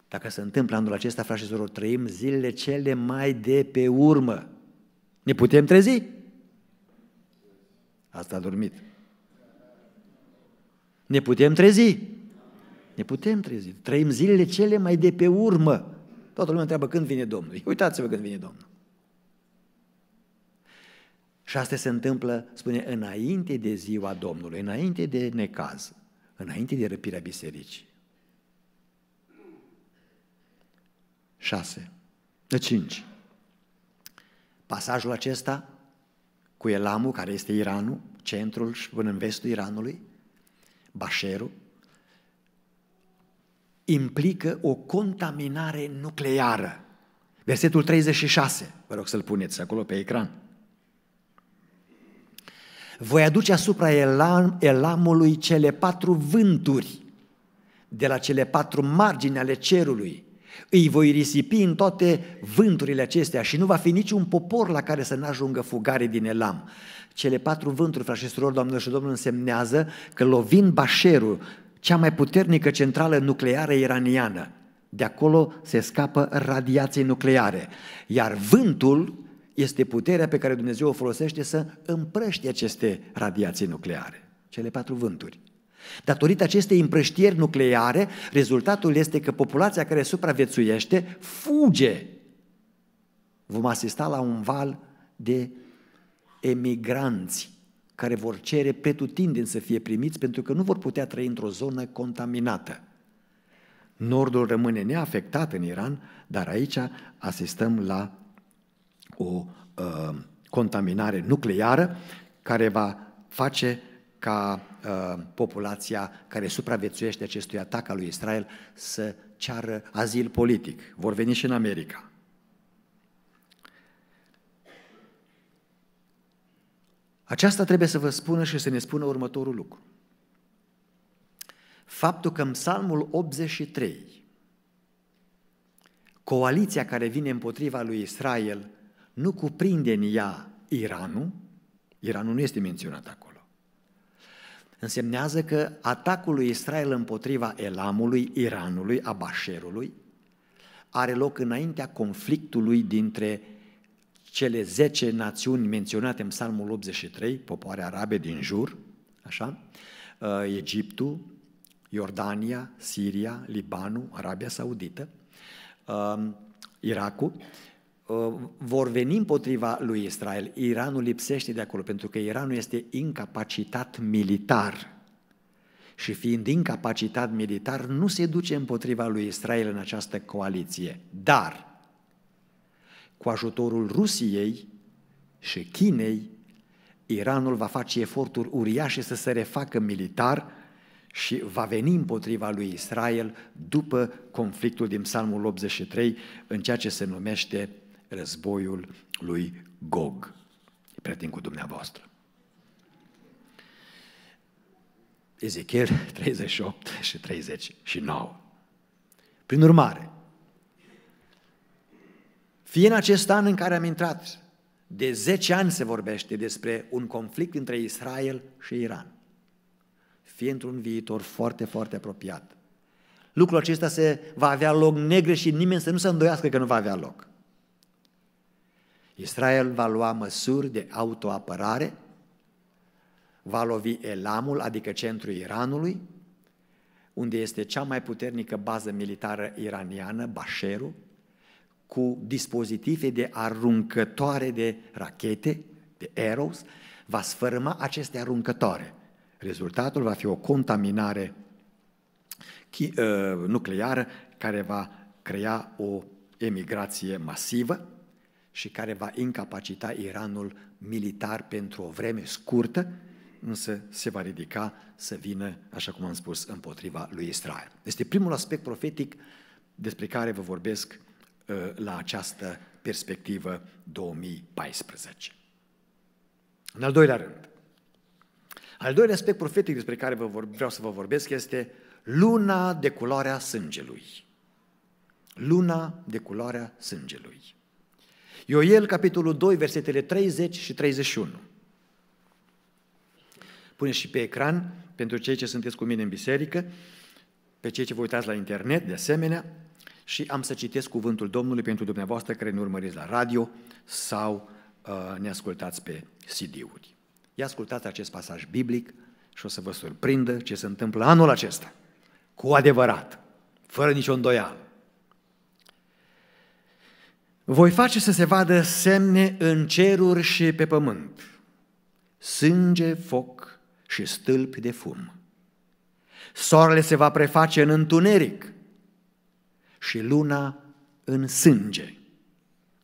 dacă se întâmplă anul acesta, frate și trăim zilele cele mai de pe urmă. Ne putem trezi? Asta a dormit. Ne putem trezi? Ne putem trezi. Trăim zilele cele mai de pe urmă. Toată lumea întreabă când vine Domnul. Uitați-vă când vine Domnul. Și asta se întâmplă, spune, înainte de ziua Domnului, înainte de necaz, înainte de răpirea bisericii. 6. 5. Pasajul acesta cu Elamul, care este Iranul, centrul și până în vestul Iranului, Bașerul, implică o contaminare nucleară. Versetul 36, vă rog să-l puneți acolo pe ecran voi aduce asupra elam, elamului cele patru vânturi de la cele patru margini ale cerului. Îi voi risipi în toate vânturile acestea și nu va fi niciun popor la care să n-ajungă fugare din elam. Cele patru vânturi, frate și surori, doamnelor și domnul, însemnează că lovind Bașerul, cea mai puternică centrală nucleară iraniană, de acolo se scapă radiații nucleare. Iar vântul, este puterea pe care Dumnezeu o folosește să împrăștie aceste radiații nucleare, cele patru vânturi. Datorită acestei împrăștieri nucleare, rezultatul este că populația care supraviețuiește fuge. Vom asista la un val de emigranți care vor cere pretutindeni să fie primiți pentru că nu vor putea trăi într-o zonă contaminată. Nordul rămâne neafectat în Iran, dar aici asistăm la o uh, contaminare nucleară care va face ca uh, populația care supraviețuiește acestui atac al lui Israel să ceară azil politic. Vor veni și în America. Aceasta trebuie să vă spună și să ne spună următorul lucru. Faptul că în Psalmul 83, coaliția care vine împotriva lui Israel nu cuprinde în ea Iranul, Iranul nu este menționat acolo. Însemnează că atacul lui Israel împotriva Elamului, Iranului, Abașerului, are loc înaintea conflictului dintre cele 10 națiuni menționate în Psalmul 83, popoare arabe din jur, așa, uh, Egiptul, Iordania, Siria, Libanul, Arabia Saudită, uh, Irakul, Uh, vor veni împotriva lui Israel. Iranul lipsește de acolo pentru că Iranul este incapacitat militar. Și fiind incapacitat militar, nu se duce împotriva lui Israel în această coaliție. Dar, cu ajutorul Rusiei și Chinei, Iranul va face eforturi uriașe să se refacă militar și va veni împotriva lui Israel după conflictul din Psalmul 83 în ceea ce se numește războiul lui Gog. prieten cu dumneavoastră. Ezechiel 38 și 39. Prin urmare, fie în acest an în care am intrat, de 10 ani se vorbește despre un conflict între Israel și Iran, fie într-un viitor foarte, foarte apropiat. Lucrul acesta se va avea loc negre și nimeni să nu se îndoiască că nu va avea loc. Israel va lua măsuri de autoapărare, va lovi Elamul, adică centrul Iranului, unde este cea mai puternică bază militară iraniană, Basherul, cu dispozitive de aruncătoare de rachete, de arrows, va sfârma aceste aruncătoare. Rezultatul va fi o contaminare uh, nucleară care va crea o emigrație masivă și care va incapacita Iranul militar pentru o vreme scurtă, însă se va ridica să vină, așa cum am spus, împotriva lui Israel. Este primul aspect profetic despre care vă vorbesc uh, la această perspectivă 2014. În al doilea rând, al doilea aspect profetic despre care vă vreau să vă vorbesc este luna de culoarea sângelui. Luna de culoarea sângelui. Ioel, capitolul 2, versetele 30 și 31. Pune și pe ecran, pentru cei ce sunteți cu mine în biserică, pe cei ce vă uitați la internet, de asemenea, și am să citesc cuvântul Domnului pentru dumneavoastră care ne urmăriți la radio sau uh, ne ascultați pe CD-uri. Ia ascultați acest pasaj biblic și o să vă surprindă ce se întâmplă anul acesta. Cu adevărat, fără nicio îndoială. Voi face să se vadă semne în ceruri și pe pământ, sânge, foc și stâlpi de fum. Soarele se va preface în întuneric și luna în sânge.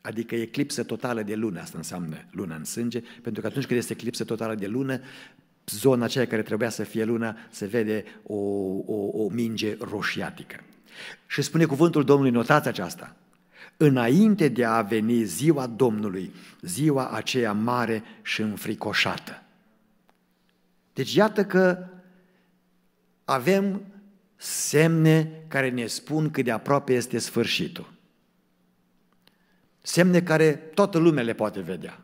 Adică eclipsă totală de lună, asta înseamnă luna în sânge, pentru că atunci când este eclipsă totală de lună, zona aceea care trebuia să fie luna se vede o, o, o minge roșiatică. Și spune cuvântul Domnului, notați aceasta, înainte de a veni ziua Domnului, ziua aceea mare și înfricoșată. Deci iată că avem semne care ne spun cât de aproape este sfârșitul. Semne care toată lumea le poate vedea.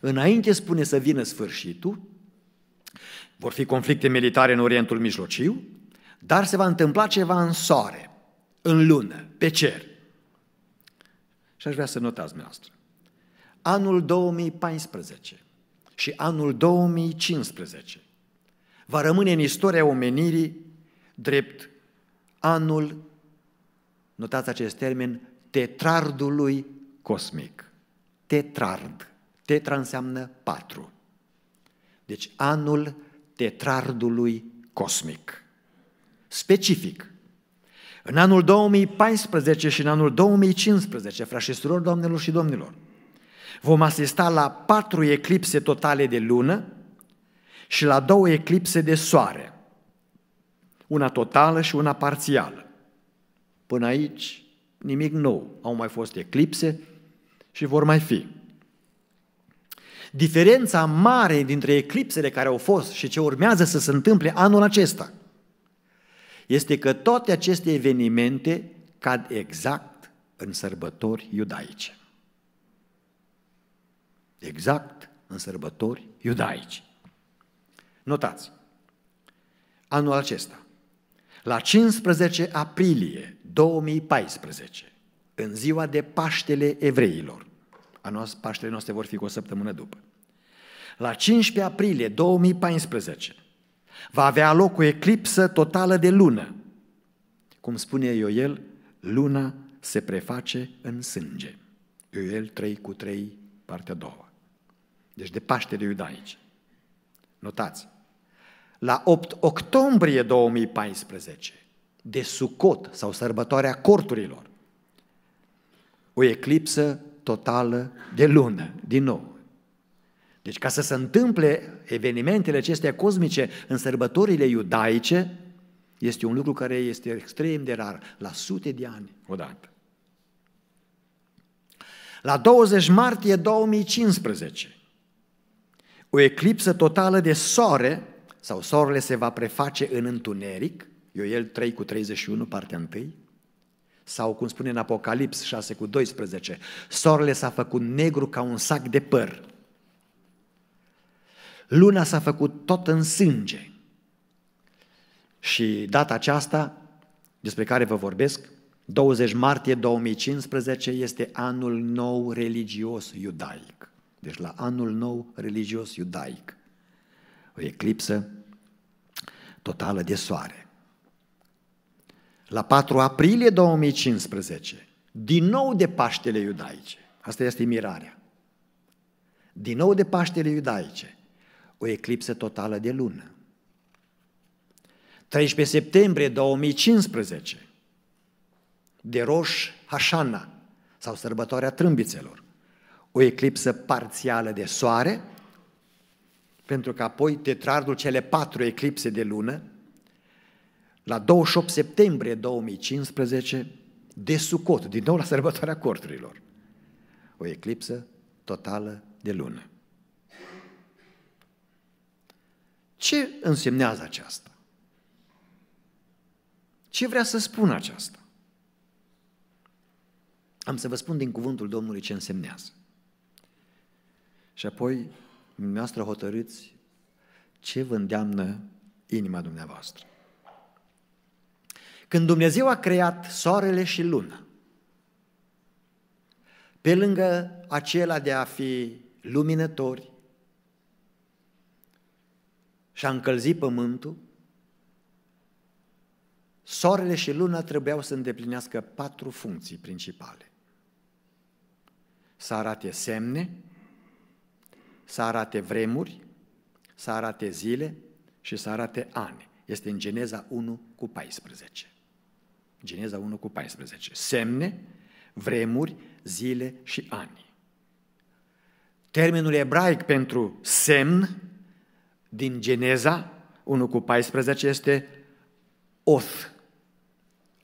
Înainte spune să vină sfârșitul, vor fi conflicte militare în Orientul Mijlociu, dar se va întâmpla ceva în soare, în lună, pe cer. Și aș vrea să notați dumneavoastră. Anul 2014 și anul 2015 va rămâne în istoria omenirii drept anul, notați acest termen, tetrardului cosmic. Tetrard. Tetra înseamnă patru. Deci anul tetrardului cosmic. Specific, în anul 2014 și în anul 2015, frați și surori, doamnelor și domnilor, vom asista la patru eclipse totale de lună și la două eclipse de soare, una totală și una parțială. Până aici nimic nou, au mai fost eclipse și vor mai fi. Diferența mare dintre eclipsele care au fost și ce urmează să se întâmple anul acesta – este că toate aceste evenimente cad exact în sărbători iudaice. Exact în sărbători iudaice. Notați, anul acesta, la 15 aprilie 2014, în ziua de Paștele Evreilor, a noastră, Paștele noastre vor fi cu o săptămână după, la 15 aprilie 2014, Va avea loc o eclipsă totală de lună. Cum spune Ioel, luna se preface în sânge. Ioel 3 cu 3, partea 2. Deci de Paște de Iudaici. Notați, la 8 octombrie 2014, de Sucot sau sărbătoarea corturilor, o eclipsă totală de lună, din nou, deci ca să se întâmple evenimentele acestea cosmice în sărbătorile iudaice, este un lucru care este extrem de rar, la sute de ani odată. La 20 martie 2015, o eclipsă totală de soare, sau soarele se va preface în întuneric, Ioel 3 cu 31, partea 1, sau cum spune în Apocalips 6 cu 12, soarele s-a făcut negru ca un sac de păr. Luna s-a făcut tot în sânge. Și data aceasta, despre care vă vorbesc, 20 martie 2015 este anul nou religios iudaic. Deci la anul nou religios iudaic. O eclipsă totală de soare. La 4 aprilie 2015, din nou de Paștele iudaice. Asta este mirarea. Din nou de Paștele iudaice o eclipsă totală de lună. 13 septembrie 2015, de Roș Hașana, sau sărbătoarea trâmbițelor, o eclipsă parțială de soare, pentru că apoi tetrardul cele patru eclipse de lună, la 28 septembrie 2015, de Sucot, din nou la sărbătoarea corturilor, o eclipsă totală de lună. Ce însemnează aceasta? Ce vrea să spun aceasta? Am să vă spun din cuvântul Domnului ce însemnează. Și apoi, dumneavoastră hotărâți ce vă îndeamnă inima dumneavoastră. Când Dumnezeu a creat soarele și luna, pe lângă acela de a fi luminători, și a încălzit pământul, soarele și luna trebuiau să îndeplinească patru funcții principale. Să arate semne, să arate vremuri, să arate zile și să arate ani. Este în Geneza 1 cu 14. Geneza 1 cu 14. Semne, vremuri, zile și ani. Termenul ebraic pentru semn din Geneza, 1 cu 14, este oth.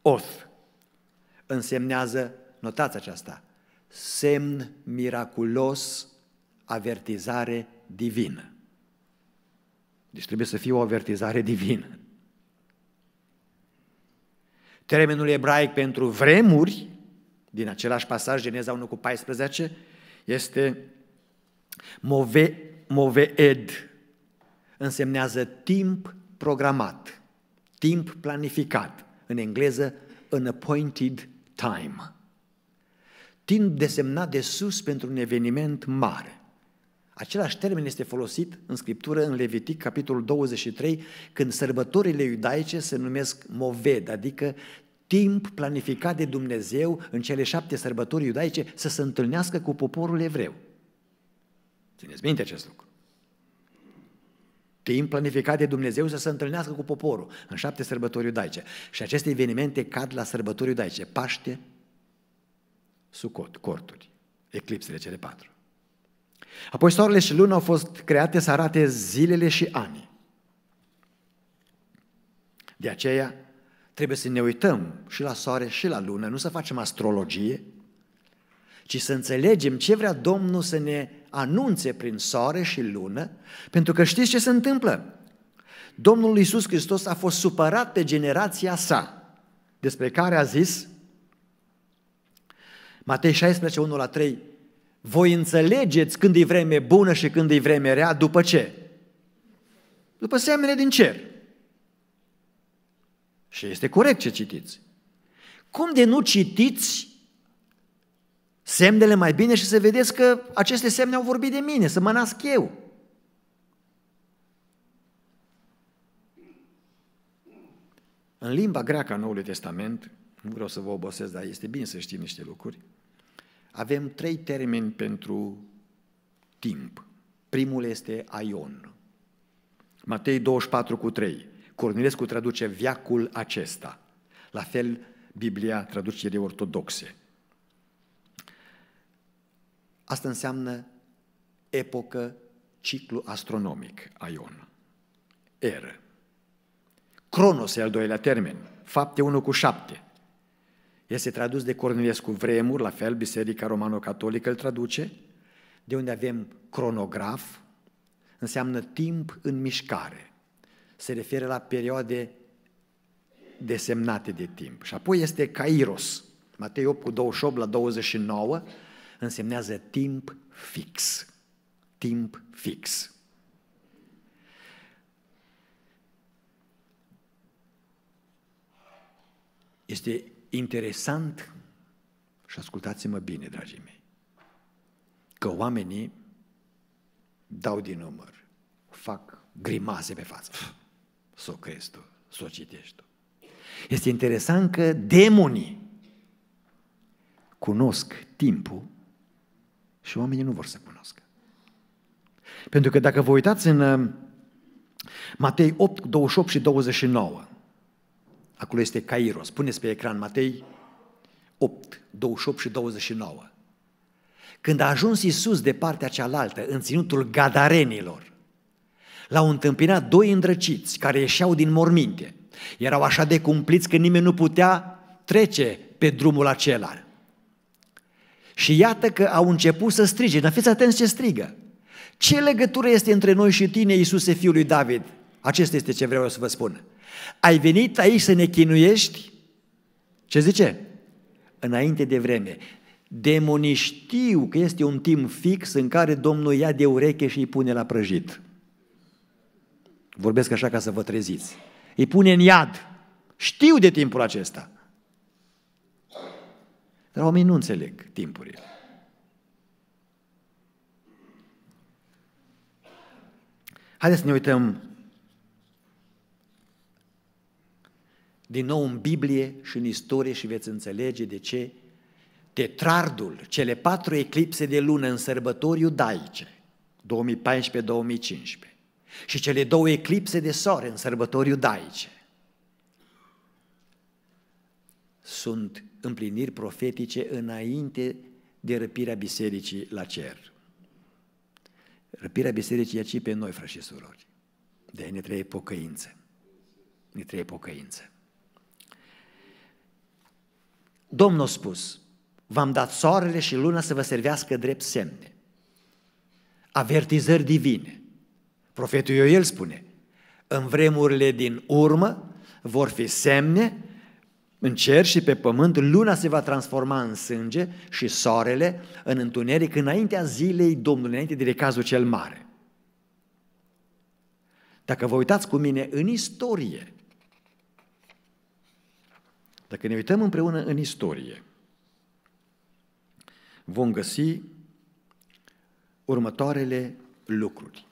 Oth. Însemnează, notați aceasta, semn miraculos, avertizare divină. Deci trebuie să fie o avertizare divină. Termenul ebraic pentru vremuri, din același pasaj, Geneza 1 cu 14, este move, moveed, însemnează timp programat, timp planificat, în engleză an appointed time. Timp desemnat de sus pentru un eveniment mare. Același termen este folosit în Scriptură în Levitic, capitolul 23, când sărbătorile iudaice se numesc moved, adică timp planificat de Dumnezeu în cele șapte sărbători iudaice să se întâlnească cu poporul evreu. Țineți minte acest lucru timp planificat de Dumnezeu să se întâlnească cu poporul în șapte sărbători iudaice. Și aceste evenimente cad la sărbători iudaice. Paște, Sucot, corturi, eclipsele cele patru. Apoi soarele și luna au fost create să arate zilele și anii. De aceea trebuie să ne uităm și la soare și la lună, nu să facem astrologie, ci să înțelegem ce vrea Domnul să ne anunțe prin soare și lună, pentru că știți ce se întâmplă? Domnul Iisus Hristos a fost supărat pe generația sa, despre care a zis Matei 16, 1 la 3, voi înțelegeți când e vreme bună și când e vreme rea, după ce? După semne din cer. Și este corect ce citiți. Cum de nu citiți semnele mai bine și să vedeți că aceste semne au vorbit de mine, să mă nasc eu. În limba greacă a Noului Testament, nu vreau să vă obosesc, dar este bine să știți niște lucruri, avem trei termeni pentru timp. Primul este aion. Matei 24 cu 3. Cornilescu traduce viacul acesta. La fel, Biblia de ortodoxe. Asta înseamnă epocă, ciclu astronomic, Aion, eră. Cronos e al doilea termen, fapte 1 cu 7. Este tradus de Cornilescu Vremuri, la fel Biserica Romano-Catolică îl traduce, de unde avem cronograf, înseamnă timp în mișcare. Se referă la perioade desemnate de timp. Și apoi este Kairos, Matei 8 cu 28 la 29, însemnează timp fix. Timp fix. Este interesant și ascultați-mă bine, dragii mei, că oamenii dau din număr, fac grimase pe față. Să o crezi tu, să o citești tu. Este interesant că demonii cunosc timpul și oamenii nu vor să cunoască. Pentru că dacă vă uitați în uh, Matei 8, 28 și 29, acolo este Cairo, spuneți pe ecran Matei 8, 28 și 29. Când a ajuns Iisus de partea cealaltă, în ținutul gadarenilor, l-au întâmpinat doi îndrăciți care ieșeau din morminte. Erau așa de cumpliți că nimeni nu putea trece pe drumul acela. Și iată că au început să strige. Dar fiți atenți ce strigă. Ce legătură este între noi și tine, Iisuse, fiul lui David? Acesta este ce vreau să vă spun. Ai venit aici să ne chinuiești? Ce zice? Înainte de vreme. Demonii știu că este un timp fix în care Domnul ia de ureche și îi pune la prăjit. Vorbesc așa ca să vă treziți. Îi pune în iad. Știu de timpul acesta. Dar oamenii nu înțeleg timpurile. Haideți să ne uităm din nou în Biblie și în istorie și veți înțelege de ce tetrardul, cele patru eclipse de lună în sărbătoriu daice 2014-2015, și cele două eclipse de soare în sărbătoriu daice sunt împliniri profetice înainte de răpirea bisericii la cer. Răpirea bisericii e și pe noi, frăși și surori. De ne trebuie pocăință. Ne trebuie pocăință. Domnul a spus, v-am dat soarele și luna să vă servească drept semne. Avertizări divine. Profetul Ioel spune, în vremurile din urmă vor fi semne în cer și pe pământ, luna se va transforma în sânge și soarele în întuneric înaintea zilei Domnului, înainte de recazul cel mare. Dacă vă uitați cu mine în istorie, dacă ne uităm împreună în istorie, vom găsi următoarele lucruri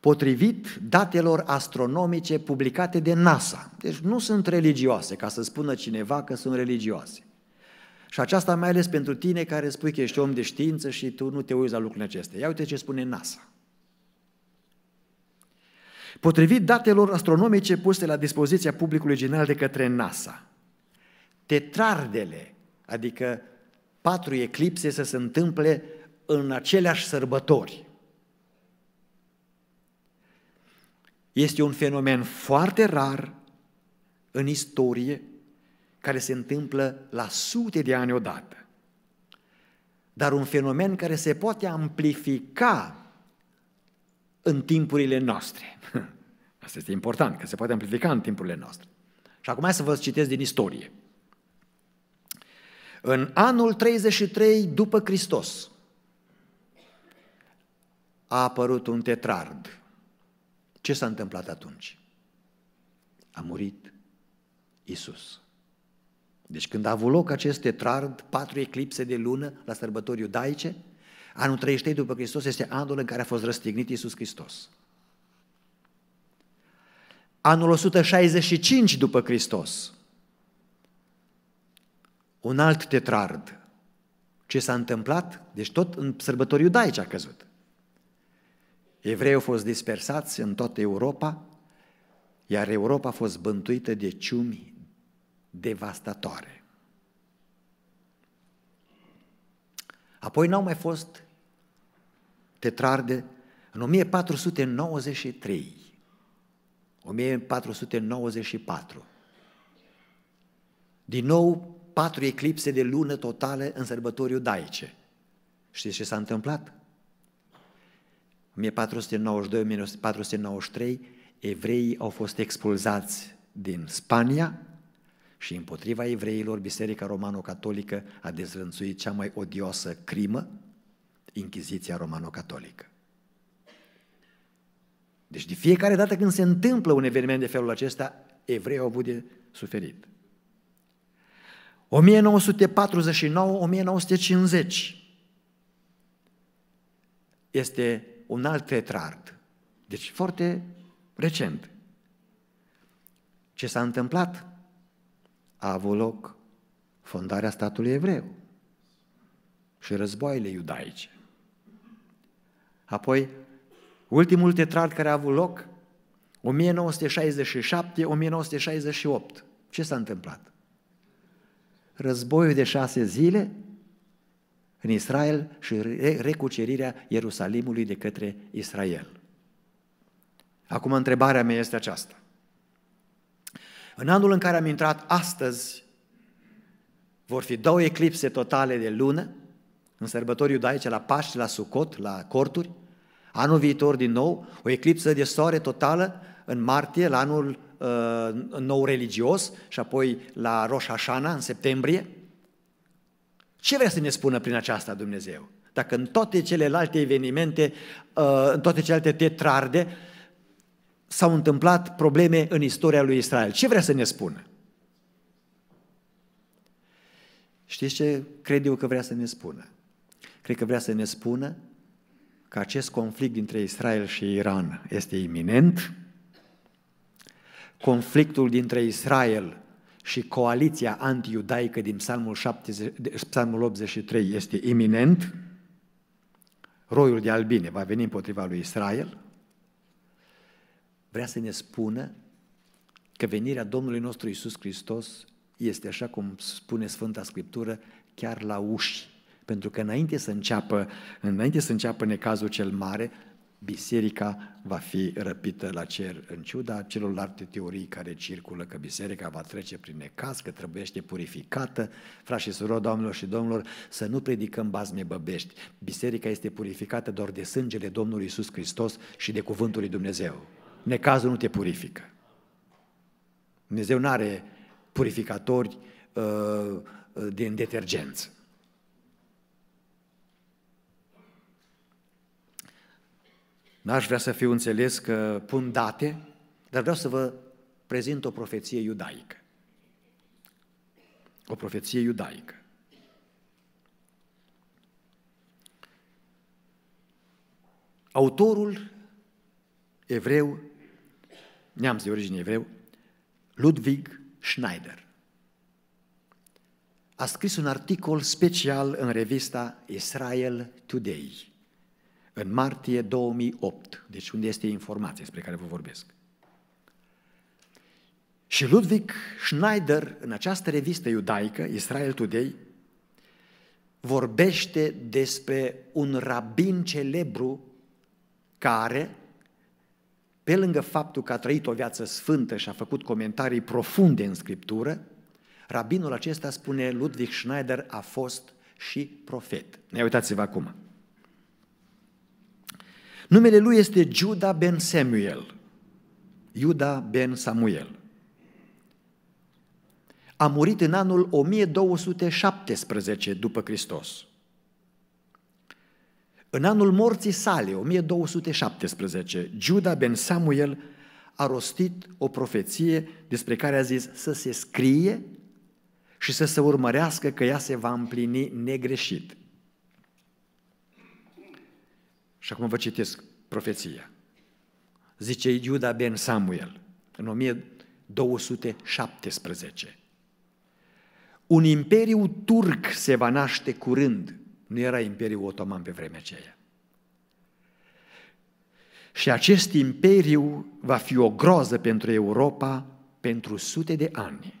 potrivit datelor astronomice publicate de NASA. Deci nu sunt religioase, ca să spună cineva că sunt religioase. Și aceasta mai ales pentru tine care spui că ești om de știință și tu nu te uiți la lucrurile acestea. Ia uite ce spune NASA. Potrivit datelor astronomice puse la dispoziția publicului general de către NASA, tetrardele, adică patru eclipse să se întâmple în aceleași sărbători – Este un fenomen foarte rar în istorie, care se întâmplă la sute de ani odată. Dar un fenomen care se poate amplifica în timpurile noastre. Asta este important, că se poate amplifica în timpurile noastre. Și acum hai să vă citesc din istorie. În anul 33 după Hristos a apărut un tetrard ce s-a întâmplat atunci? A murit Isus. Deci când a avut loc acest tetrard, patru eclipse de lună la sărbători iudaice, anul 33 după Hristos este anul în care a fost răstignit Isus Hristos. Anul 165 după Hristos, un alt tetrard. Ce s-a întâmplat? Deci tot în sărbători iudaice a căzut. Evreii au fost dispersați în toată Europa, iar Europa a fost bântuită de ciumi devastatoare. Apoi n-au mai fost tetrarde în 1493, 1494. Din nou, patru eclipse de lună totale în sărbători iudaice. Știți ce s-a întâmplat? 1492-1493, evreii au fost expulzați din Spania și împotriva evreilor, Biserica Romano-Catolică a dezlănțuit cea mai odioasă crimă, Inchiziția Romano-Catolică. Deci de fiecare dată când se întâmplă un eveniment de felul acesta, evrei au avut de suferit. 1949-1950 este un alt tetrard. Deci foarte recent. Ce s-a întâmplat? A avut loc fondarea statului evreu și războaiele iudaice. Apoi, ultimul tetrard care a avut loc, 1967-1968. Ce s-a întâmplat? Războiul de șase zile în Israel și recucerirea Ierusalimului de către Israel. Acum întrebarea mea este aceasta. În anul în care am intrat astăzi, vor fi două eclipse totale de lună, în sărbători iudaice, la Paști, la Sucot, la Corturi, anul viitor din nou, o eclipsă de soare totală în martie, la anul uh, nou religios și apoi la Roșașana în septembrie, ce vrea să ne spună prin aceasta Dumnezeu? Dacă în toate celelalte evenimente, uh, în toate celelalte tetrarde, s-au întâmplat probleme în istoria lui Israel. Ce vrea să ne spună? Știți ce cred eu că vrea să ne spună? Cred că vrea să ne spună că acest conflict dintre Israel și Iran este iminent, conflictul dintre Israel și coaliția antiiudaică din psalmul, 70, psalmul 83 este iminent, roiul de albine va veni împotriva lui Israel, vrea să ne spună că venirea Domnului nostru Isus Hristos este, așa cum spune Sfânta Scriptură, chiar la uși. Pentru că înainte să înceapă, înainte să înceapă necazul cel mare, biserica va fi răpită la cer, în ciuda celorlalte teorii care circulă, că biserica va trece prin necaz, că trebuiește purificată. Frați și surori, doamnelor și domnilor, să nu predicăm bazme băbești. Biserica este purificată doar de sângele Domnului Isus Hristos și de Cuvântul lui Dumnezeu. Necazul nu te purifică. Dumnezeu nu are purificatori uh, uh din detergență. N-aș vrea să fiu înțeles că pun date, dar vreau să vă prezint o profeție iudaică. O profeție iudaică. Autorul evreu, neam de origine evreu, Ludwig Schneider, a scris un articol special în revista Israel Today – în martie 2008, deci unde este informația despre care vă vorbesc. Și Ludwig Schneider, în această revistă iudaică, Israel Today, vorbește despre un rabin celebru care, pe lângă faptul că a trăit o viață sfântă și a făcut comentarii profunde în Scriptură, rabinul acesta spune Ludwig Schneider a fost și profet. Ne uitați-vă acum. Numele lui este Juda ben Samuel. Iuda ben Samuel. A murit în anul 1217 după Hristos. În anul morții sale, 1217, Juda ben Samuel a rostit o profeție despre care a zis să se scrie și să se urmărească că ea se va împlini negreșit. Și acum vă citesc profeția. Zice Iuda Ben Samuel, în 1217. Un imperiu turc se va naște curând. Nu era imperiu otoman pe vremea aceea. Și acest imperiu va fi o groază pentru Europa pentru sute de ani.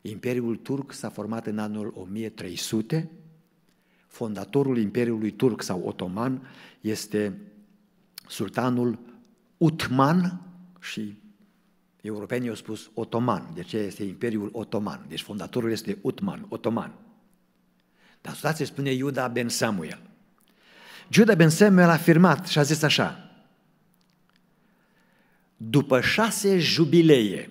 Imperiul turc s-a format în anul 1300 fondatorul Imperiului Turc sau Otoman este sultanul Utman și europenii au spus Otoman, de ce este Imperiul Otoman. Deci fondatorul este Utman, Otoman. Dar stați, spune Iuda ben Samuel. Iuda ben Samuel a afirmat și a zis așa, după șase jubilee,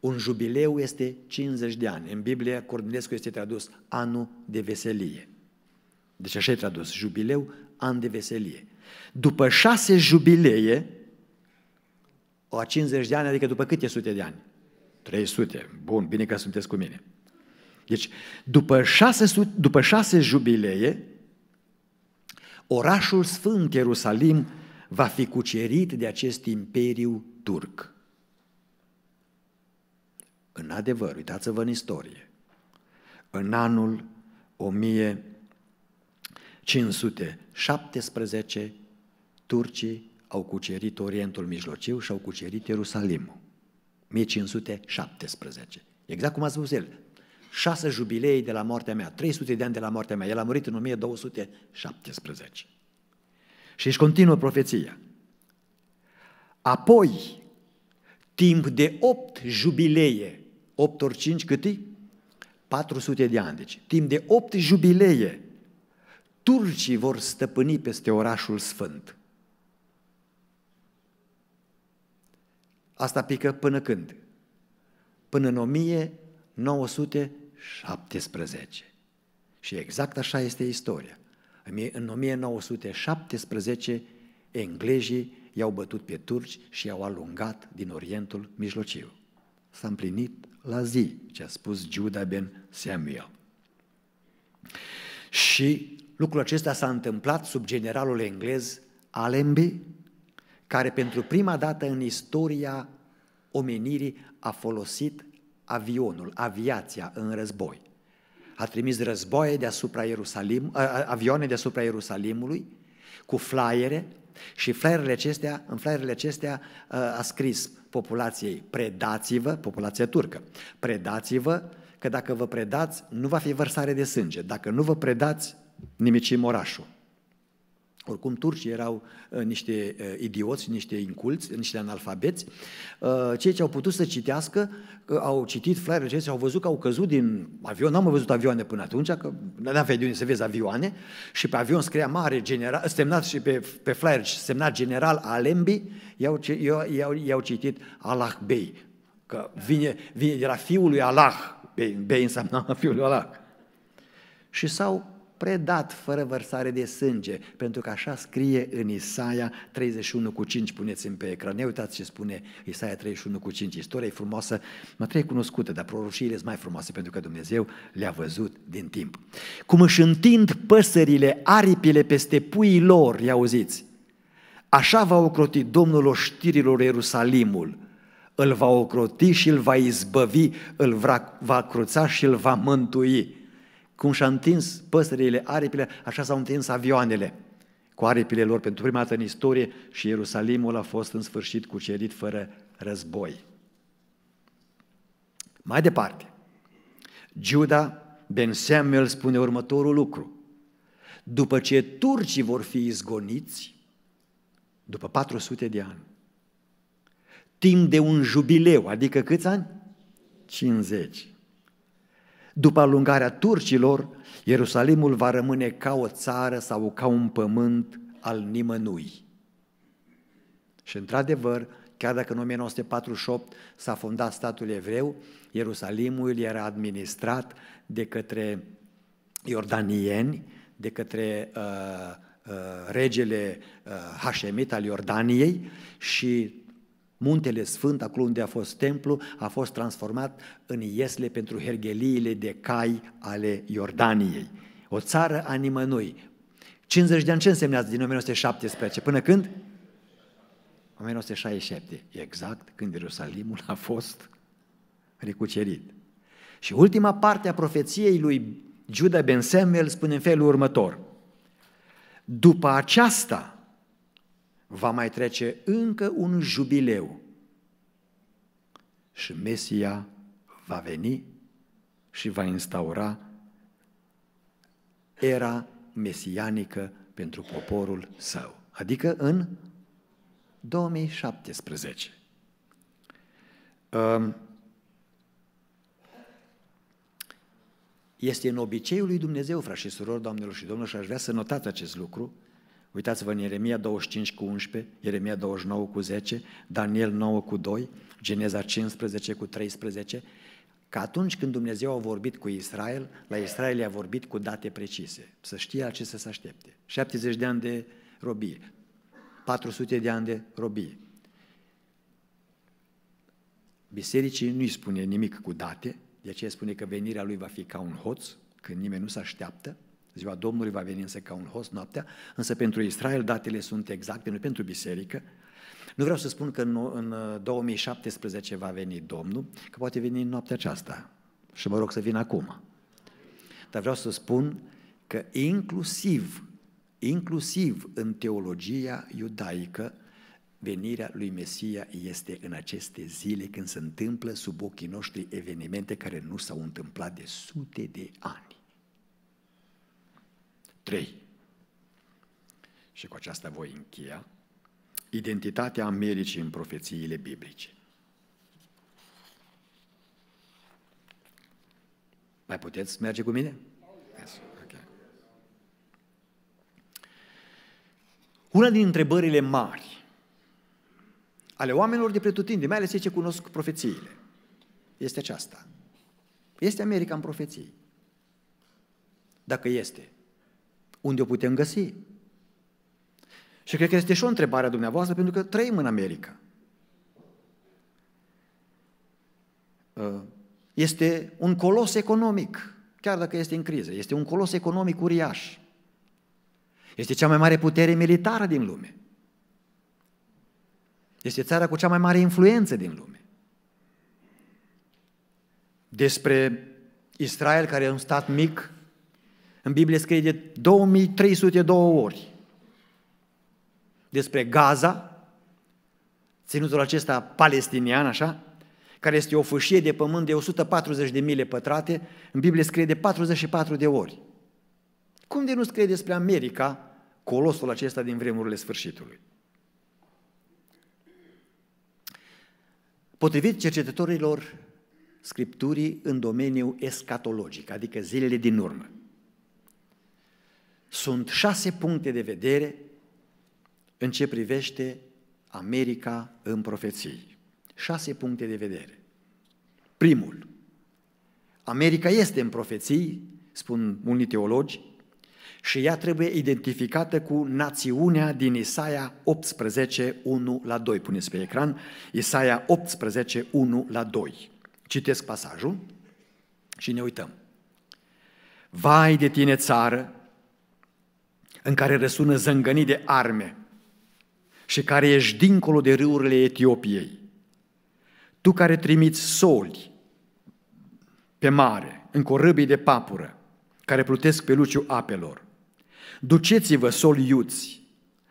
un jubileu este 50 de ani. În Biblie, Cornilescu este tradus anul de veselie. Deci așa e tradus, jubileu, an de veselie. După șase jubilee, o a 50 de ani, adică după câte sute de ani? 300. Bun, bine că sunteți cu mine. Deci, după șase, după șase jubilee, orașul sfânt Ierusalim va fi cucerit de acest imperiu turc. În adevăr, uitați-vă în istorie, în anul 1000 517, turcii au cucerit Orientul Mijlociu și au cucerit Ierusalimul. 1517. Exact cum a spus el. Șase jubilei de la moartea mea, 300 de ani de la moartea mea. El a murit în 1217. Și își continuă profeția. Apoi, timp de 8 jubilee, 8 ori 5 cât 400 de ani, deci, timp de 8 jubilee, turcii vor stăpâni peste orașul sfânt. Asta pică până când? Până în 1917. Și exact așa este istoria. În 1917 englezii i-au bătut pe turci și i-au alungat din Orientul Mijlociu. S-a împlinit la zi ce a spus Judah ben Samuel. Și Lucrul acesta s-a întâmplat sub generalul englez Allenby, care pentru prima dată în istoria omenirii a folosit avionul, aviația în război. A trimis războaie deasupra Ierusalim, avioane deasupra Ierusalimului cu flyere și flyerele acestea, în flyerele acestea a scris populației predați-vă, populația turcă, predați-vă că dacă vă predați nu va fi vărsare de sânge, dacă nu vă predați nimicim orașul. Oricum, turcii erau uh, niște uh, idioți, niște inculți, niște analfabeți. Uh, cei ce au putut să citească, au citit flyerele acestea, au văzut că au căzut din avion, n-am văzut avioane până atunci, că n-am de unde să vezi avioane, și pe avion scria mare, general, semnat și pe, pe flyer semnat general Alembi, i-au, i-au, i-au citit Allah Bey, că vine, vine de la fiul lui Allah, Bey, Bey înseamnă fiul lui Allah. Și s-au predat fără vărsare de sânge, pentru că așa scrie în Isaia 31 cu 5, puneți-mi pe ecran, ne uitați ce spune Isaia 31 cu 5, istoria e frumoasă, mă trei cunoscută, dar proroșiile sunt mai frumoase pentru că Dumnezeu le-a văzut din timp. Cum își întind păsările aripile peste puii lor, i auziți, așa va ocroti Domnul oștirilor Ierusalimul, îl va ocroti și îl va izbăvi, îl va cruța și îl va mântui cum și-a întins păsările aripile, așa s-au întins avioanele cu aripile lor pentru prima dată în istorie și Ierusalimul a fost în sfârșit cucerit fără război. Mai departe, Giuda Ben Samuel spune următorul lucru. După ce turcii vor fi izgoniți, după 400 de ani, timp de un jubileu, adică câți ani? 50. După alungarea turcilor, Ierusalimul va rămâne ca o țară sau ca un pământ al nimănui. Și într-adevăr, chiar dacă în 1948 s-a fondat statul evreu, Ierusalimul era administrat de către iordanieni, de către uh, uh, regele uh, Hașemit al Iordaniei și Muntele Sfânt, acolo unde a fost templu, a fost transformat în iesle pentru hergheliile de cai ale Iordaniei. O țară a nimănui. 50 de ani ce însemnează din 1917? Până când? 1967, exact când Ierusalimul a fost recucerit. Și ultima parte a profeției lui Judah Ben Samuel spune în felul următor. După aceasta, va mai trece încă un jubileu și Mesia va veni și va instaura era mesianică pentru poporul său, adică în 2017. Um, este în obiceiul lui Dumnezeu, frați și surori, doamnelor și domnilor, și aș vrea să notați acest lucru, Uitați-vă în Ieremia 25 cu 11, Ieremia 29 cu 10, Daniel 9 cu 2, Geneza 15 cu 13, că atunci când Dumnezeu a vorbit cu Israel, la Israel i-a vorbit cu date precise, să știe ce să se aștepte. 70 de ani de robie, 400 de ani de robie. Bisericii nu-i spune nimic cu date, de aceea spune că venirea lui va fi ca un hoț, când nimeni nu se așteaptă, Ziua Domnului va veni însă ca un host noaptea, însă pentru Israel datele sunt exacte, nu pentru biserică. Nu vreau să spun că în, în 2017 uh, va veni Domnul, că poate veni în noaptea aceasta și mă rog să vin acum. Dar vreau să spun că inclusiv, inclusiv în teologia iudaică, venirea lui Mesia este în aceste zile când se întâmplă sub ochii noștri evenimente care nu s-au întâmplat de sute de ani. 3. Și cu aceasta voi încheia identitatea Americii în profețiile biblice. Mai puteți merge cu mine? Yes. Okay. Una din întrebările mari ale oamenilor de pretutinde, mai ales cei ce cunosc profețiile, este aceasta. Este America în profeții? Dacă este, unde o putem găsi? Și cred că este și o întrebare a dumneavoastră, pentru că trăim în America. Ă, este un colos economic, chiar dacă este în criză. Este un colos economic uriaș. Este cea mai mare putere militară din lume. Este țara cu cea mai mare influență din lume. Despre Israel, care e un stat mic, în Biblie scrie de 2302 ori despre Gaza, ținutul acesta palestinian, așa, care este o fâșie de pământ de 140 de mile pătrate, în Biblie scrie de 44 de ori. Cum de nu scrie despre America, colosul acesta din vremurile sfârșitului? Potrivit cercetătorilor Scripturii în domeniul escatologic, adică zilele din urmă, sunt șase puncte de vedere în ce privește America în profeții. Șase puncte de vedere. Primul, America este în profeții, spun unii teologi, și ea trebuie identificată cu națiunea din Isaia 18, 1 la 2. Puneți pe ecran, Isaia 18, 1 la 2. Citesc pasajul și ne uităm. Vai de tine, țară, în care răsună zângănii de arme și care ești dincolo de râurile Etiopiei. Tu care trimiți soli pe mare, în corâbii de papură, care plutesc pe luciu apelor. Duceți-vă soli iuți,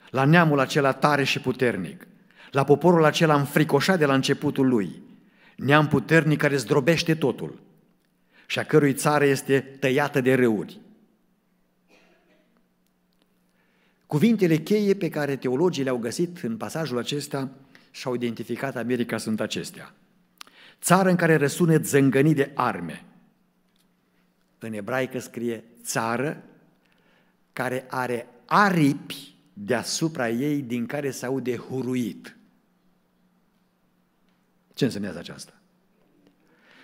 la neamul acela tare și puternic, la poporul acela înfricoșat de la începutul lui, neam puternic care zdrobește totul și a cărui țară este tăiată de râuri. Cuvintele cheie pe care teologii le-au găsit în pasajul acesta și-au identificat America sunt acestea. Țară în care răsune zângănii de arme. În ebraică scrie țară care are aripi deasupra ei din care se aude huruit. Ce însemnează aceasta?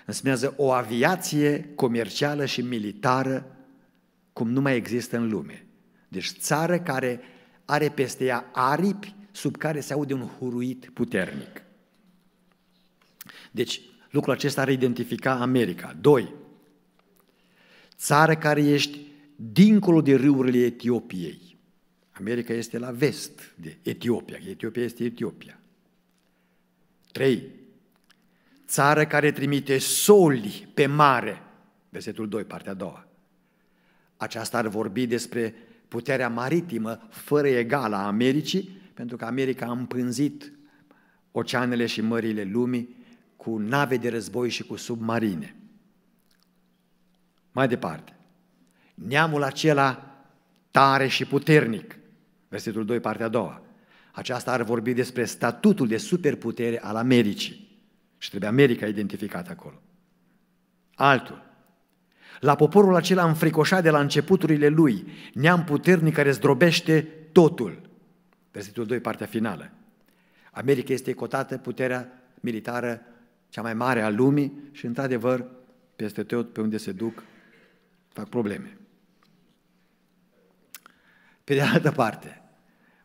Însemnează o aviație comercială și militară cum nu mai există în lume. Deci țară care are peste ea aripi sub care se aude un huruit puternic. Deci lucrul acesta ar identifica America. 2. Țară care ești dincolo de râurile Etiopiei. America este la vest de Etiopia. Etiopia este Etiopia. 3. Țară care trimite soli pe mare. Versetul 2, partea a doua. Aceasta ar vorbi despre puterea maritimă fără egală a Americii, pentru că America a împânzit oceanele și mările lumii cu nave de război și cu submarine. Mai departe, neamul acela tare și puternic, versetul 2, partea a doua, aceasta ar vorbi despre statutul de superputere al Americii. Și trebuie America identificată acolo. Altul, la poporul acela înfricoșat de la începuturile lui, neam puternic care zdrobește totul. Versetul 2, partea finală. America este cotată puterea militară cea mai mare a lumii și, într-adevăr, peste tot pe unde se duc, fac probleme. Pe de altă parte,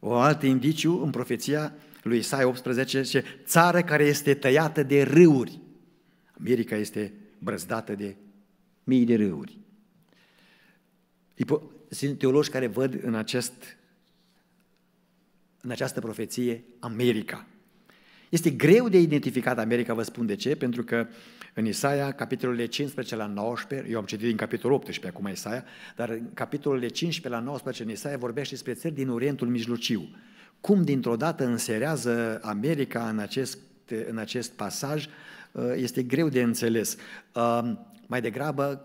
o altă indiciu în profeția lui Isaia 18 zice, țară care este tăiată de râuri. America este brăzdată de mii de râuri. Sunt teologi care văd în, acest, în această profeție America. Este greu de identificat America, vă spun de ce, pentru că în Isaia, capitolele 15 la 19, eu am citit din capitolul 18 acum Isaia, dar în capitolele 15 la 19 în Isaia vorbește despre țări din Orientul Mijlociu. Cum dintr-o dată înserează America în acest, în acest pasaj, ă, este greu de înțeles. Mai degrabă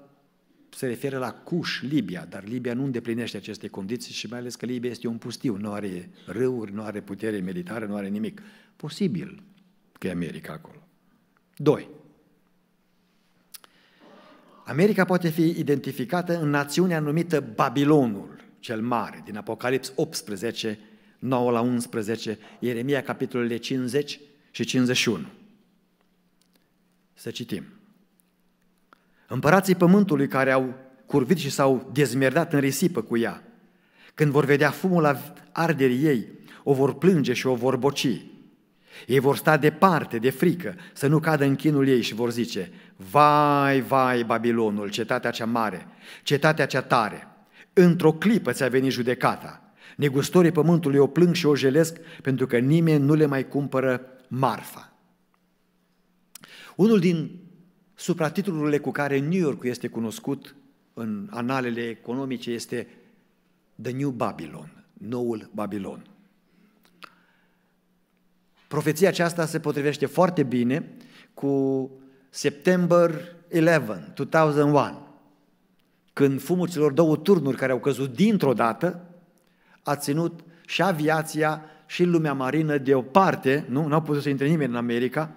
se referă la Cuș, Libia, dar Libia nu îndeplinește aceste condiții și mai ales că Libia este un pustiu, nu are râuri, nu are putere militară, nu are nimic. Posibil că e America acolo. 2. America poate fi identificată în națiunea numită Babilonul, cel mare, din Apocalips 18, 9 la 11, Ieremia capitolele 50 și 51. Să citim. Împărații pământului care au curvit și s-au dezmerdat în risipă cu ea, când vor vedea fumul arderii ei, o vor plânge și o vor boci. Ei vor sta departe de frică, să nu cadă în chinul ei și vor zice, Vai, vai, Babilonul, cetatea cea mare, cetatea cea tare, într-o clipă ți-a venit judecata. Negustorii pământului o plâng și o jelesc pentru că nimeni nu le mai cumpără marfa. Unul din Supratitlurile cu care New York este cunoscut în analele economice este The New Babylon, Noul Babilon. Profeția aceasta se potrivește foarte bine cu September 11, 2001, când fumul celor două turnuri care au căzut dintr-o dată a ținut și aviația și lumea marină deoparte, nu? N-au putut să intre nimeni în America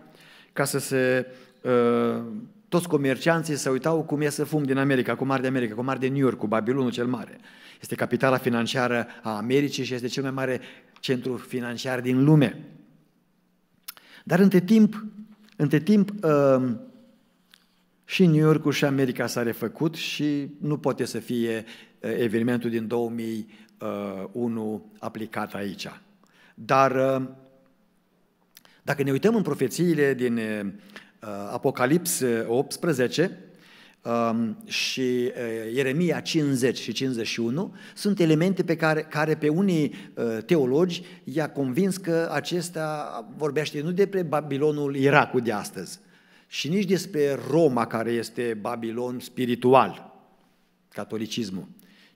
ca să se Uh, toți comercianții se uitau cum iese fum din America, cum de America, cum de New York, cu Babilonul cel mare. Este capitala financiară a Americii și este cel mai mare centru financiar din lume. Dar între timp, între timp uh, și New York și America s-a refăcut și nu poate să fie uh, evenimentul din 2001 aplicat aici. Dar dacă ne uităm în profețiile din Uh, Apocalipse uh, 18 um, și uh, Ieremia 50 și 51 sunt elemente pe care, care pe unii teologi i-a convins că acesta vorbește nu despre Babilonul Iracul de astăzi și nici despre Roma care este Babilon spiritual, catolicismul,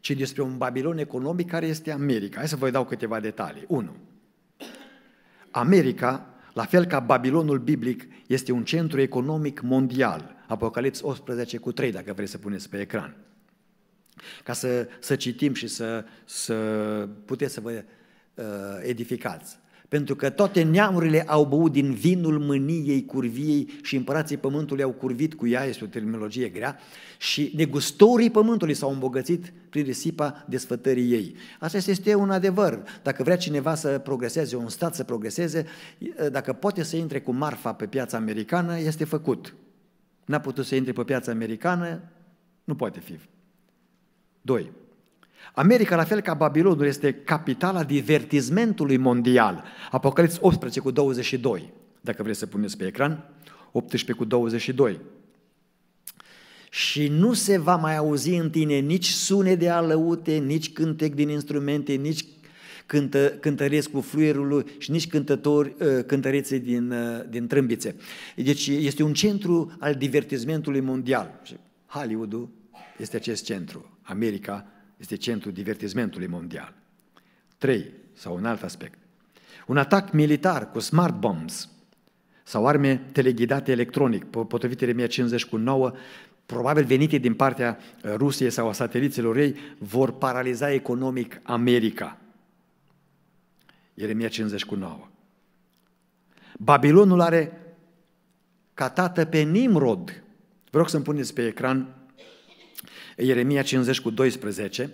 ci despre un Babilon economic care este America. Hai să vă dau câteva detalii. 1. America la fel ca Babilonul biblic este un centru economic mondial. Apocalips 18 cu 3, dacă vreți să puneți pe ecran. Ca să, să citim și să, să puteți să vă uh, edificați pentru că toate neamurile au băut din vinul mâniei curviei și împărații pământului au curvit cu ea, este o terminologie grea, și negustorii pământului s-au îmbogățit prin risipa desfătării ei. Asta este un adevăr. Dacă vrea cineva să progreseze, un stat să progreseze, dacă poate să intre cu marfa pe piața americană, este făcut. N-a putut să intre pe piața americană, nu poate fi. 2. America, la fel ca Babilonul, este capitala divertismentului mondial. Apocalips 18 cu 22, dacă vreți să puneți pe ecran, 18 cu 22. Și nu se va mai auzi în tine nici sune de alăute, nici cântec din instrumente, nici cântă, cântăreți cu fluierul și nici cântători, ă, cântărețe din, ă, din trâmbițe. Deci este un centru al divertismentului mondial. Hollywood este acest centru. America este centrul divertismentului mondial. 3. Sau un alt aspect. Un atac militar cu smart bombs sau arme teleghidate electronic, potrivit 1050 cu 9, probabil venite din partea uh, Rusiei sau a sateliților ei, vor paraliza economic America. Ieremia 50 cu 9. Babilonul are ca tată pe Nimrod. Vreau să-mi puneți pe ecran Ieremia 50 cu 12.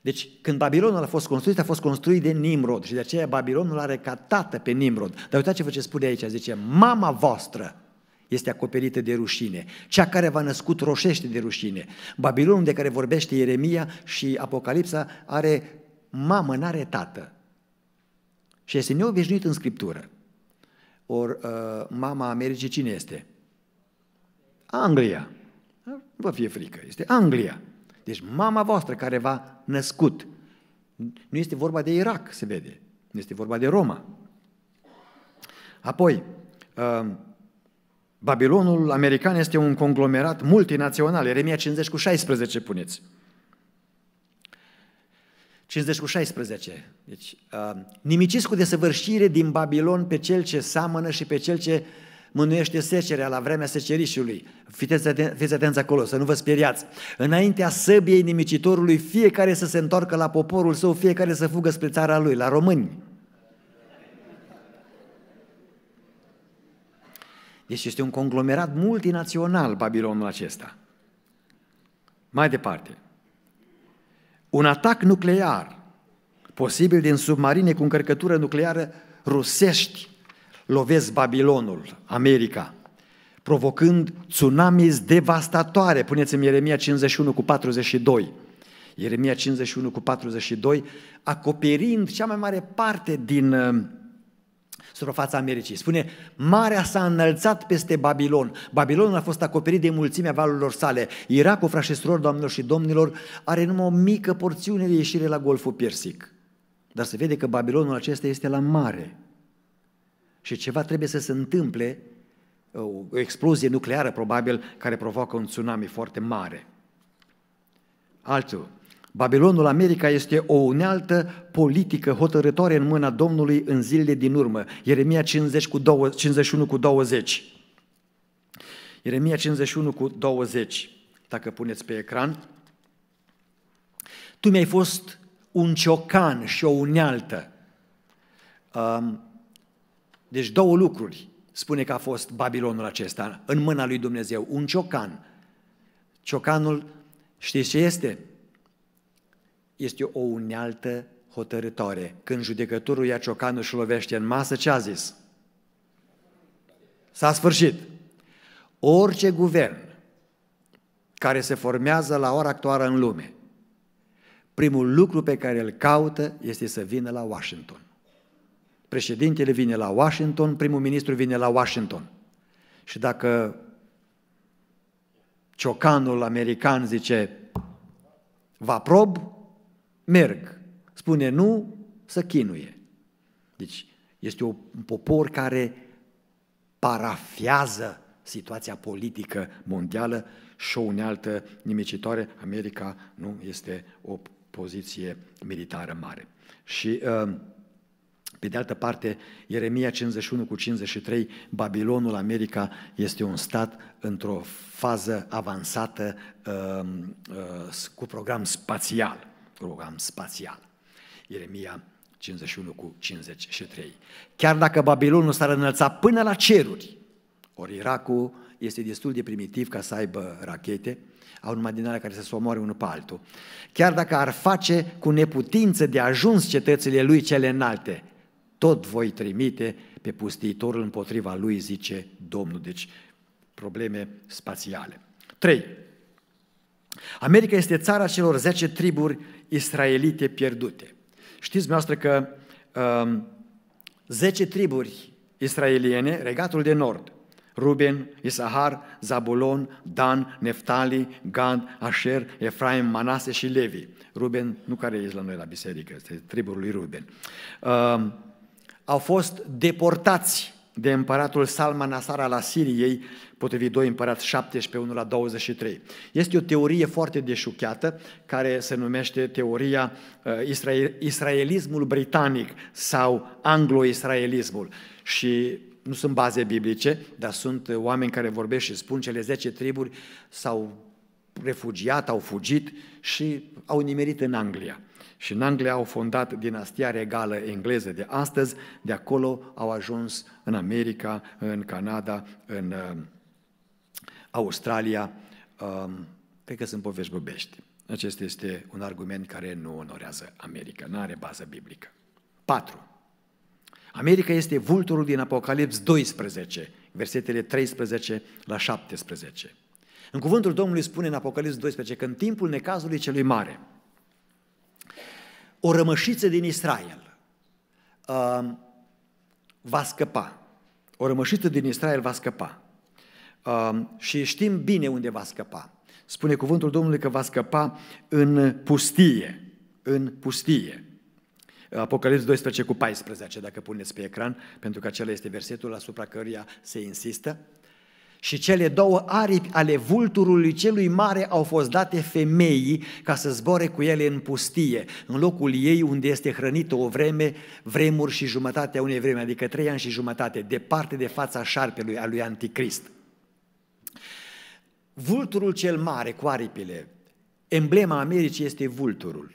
Deci când Babilonul a fost construit, a fost construit de Nimrod și de aceea Babilonul are ca tată pe Nimrod. Dar uitați ce vă ce spune aici, zice, mama voastră este acoperită de rușine, cea care v-a născut roșește de rușine. Babilonul de care vorbește Ieremia și Apocalipsa are mamă, n-are tată. Și este neobișnuit în Scriptură. Or, uh, mama Americii cine este? Anglia. Vă fie frică, este Anglia. Deci mama voastră care v-a născut. Nu este vorba de Irak, se vede. Nu este vorba de Roma. Apoi, uh, Babilonul american este un conglomerat multinațional. Eremia 50 cu 16 puneți. 50 cu 16. Deci, nimicis uh, nimiciți cu desăvârșire din Babilon pe cel ce seamănă și pe cel ce uh, mânuiește secerea la vremea secerișului. Fiți, aten- fiți atenți acolo, să nu vă speriați. Înaintea săbiei nimicitorului, fiecare să se întoarcă la poporul său, fiecare să fugă spre țara lui, la români. Deci este un conglomerat multinațional Babilonul acesta. Mai departe, un atac nuclear, posibil din submarine cu încărcătură nucleară rusești, lovesc Babilonul, America, provocând tsunamis devastatoare. Puneți-mi Ieremia 51 cu 42. Ieremia 51 cu 42, acoperind cea mai mare parte din uh, suprafața Americii. Spune, marea s-a înălțat peste Babilon. Babilonul a fost acoperit de mulțimea valurilor sale. Irakul, frașesurilor, doamnelor și domnilor, are numai o mică porțiune de ieșire la Golful Persic. Dar se vede că Babilonul acesta este la mare și ceva trebuie să se întâmple, o explozie nucleară probabil, care provoacă un tsunami foarte mare. Altul, Babilonul America este o unealtă politică hotărătoare în mâna Domnului în zilele din urmă. Ieremia 50 cu 20, 51 cu 20. Ieremia 51 cu 20, dacă puneți pe ecran. Tu mi-ai fost un ciocan și o unealtă. Um, deci două lucruri spune că a fost Babilonul acesta în mâna lui Dumnezeu, un ciocan. Ciocanul, știți ce este? Este o unealtă hotărătoare. Când judecătorul ia ciocanul și lovește în masă, ce a zis? S-a sfârșit. Orice guvern care se formează la ora actuală în lume, primul lucru pe care îl caută este să vină la Washington. Președintele vine la Washington, primul ministru vine la Washington. Și dacă ciocanul american zice, vă aprob, merg. Spune nu, să chinuie. Deci este un popor care parafiază situația politică mondială și o unealtă nimicitoare. America nu este o poziție militară mare. Și uh, pe de altă parte, Ieremia 51 cu 53, Babilonul, America, este un stat într-o fază avansată uh, uh, cu program spațial. Program spațial. Ieremia 51 cu 53. Chiar dacă Babilonul s-ar înălța până la ceruri, ori Irakul este destul de primitiv ca să aibă rachete, au numai din alea care să se omoare unul pe altul. Chiar dacă ar face cu neputință de ajuns cetățile lui cele înalte, tot voi trimite pe pustiitorul împotriva lui, zice Domnul. Deci probleme spațiale. 3. America este țara celor 10 triburi israelite pierdute. Știți dumneavoastră că um, 10 triburi israeliene, regatul de nord, Ruben, Isahar, Zabulon, Dan, Neftali, Gad, Asher, Efraim, Manase și Levi. Ruben, nu care e la noi la biserică, este tribul lui Ruben. Uh, au fost deportați de împăratul Salmanasar al Asiriei, potrivit 2 împărați 17, 1 la 23. Este o teorie foarte deșucheată, care se numește teoria uh, israelismul britanic sau anglo-israelismul. Și nu sunt baze biblice, dar sunt uh, oameni care vorbesc și spun cele 10 triburi s-au refugiat, au fugit și au nimerit în Anglia și în Anglia au fondat dinastia regală engleză de astăzi, de acolo au ajuns în America, în Canada, în uh, Australia, um, cred că sunt povești bubești. Acesta este un argument care nu onorează America, nu are bază biblică. 4. America este vulturul din Apocalips 12, versetele 13 la 17. În cuvântul Domnului spune în Apocalips 12 că în timpul necazului celui mare, o rămășiță din Israel uh, va scăpa. O rămășiță din Israel va scăpa. Uh, și știm bine unde va scăpa. Spune cuvântul Domnului că va scăpa în pustie. În pustie. Apocalipsa 12 cu 14, dacă puneți pe ecran, pentru că acela este versetul asupra căruia se insistă. Și cele două aripi ale vulturului celui mare au fost date femeii ca să zboare cu ele în pustie, în locul ei unde este hrănită o vreme, vremuri și jumătatea unei vreme, adică trei ani și jumătate, departe de fața șarpelui al lui Anticrist. Vulturul cel mare cu aripile, emblema Americii este vulturul.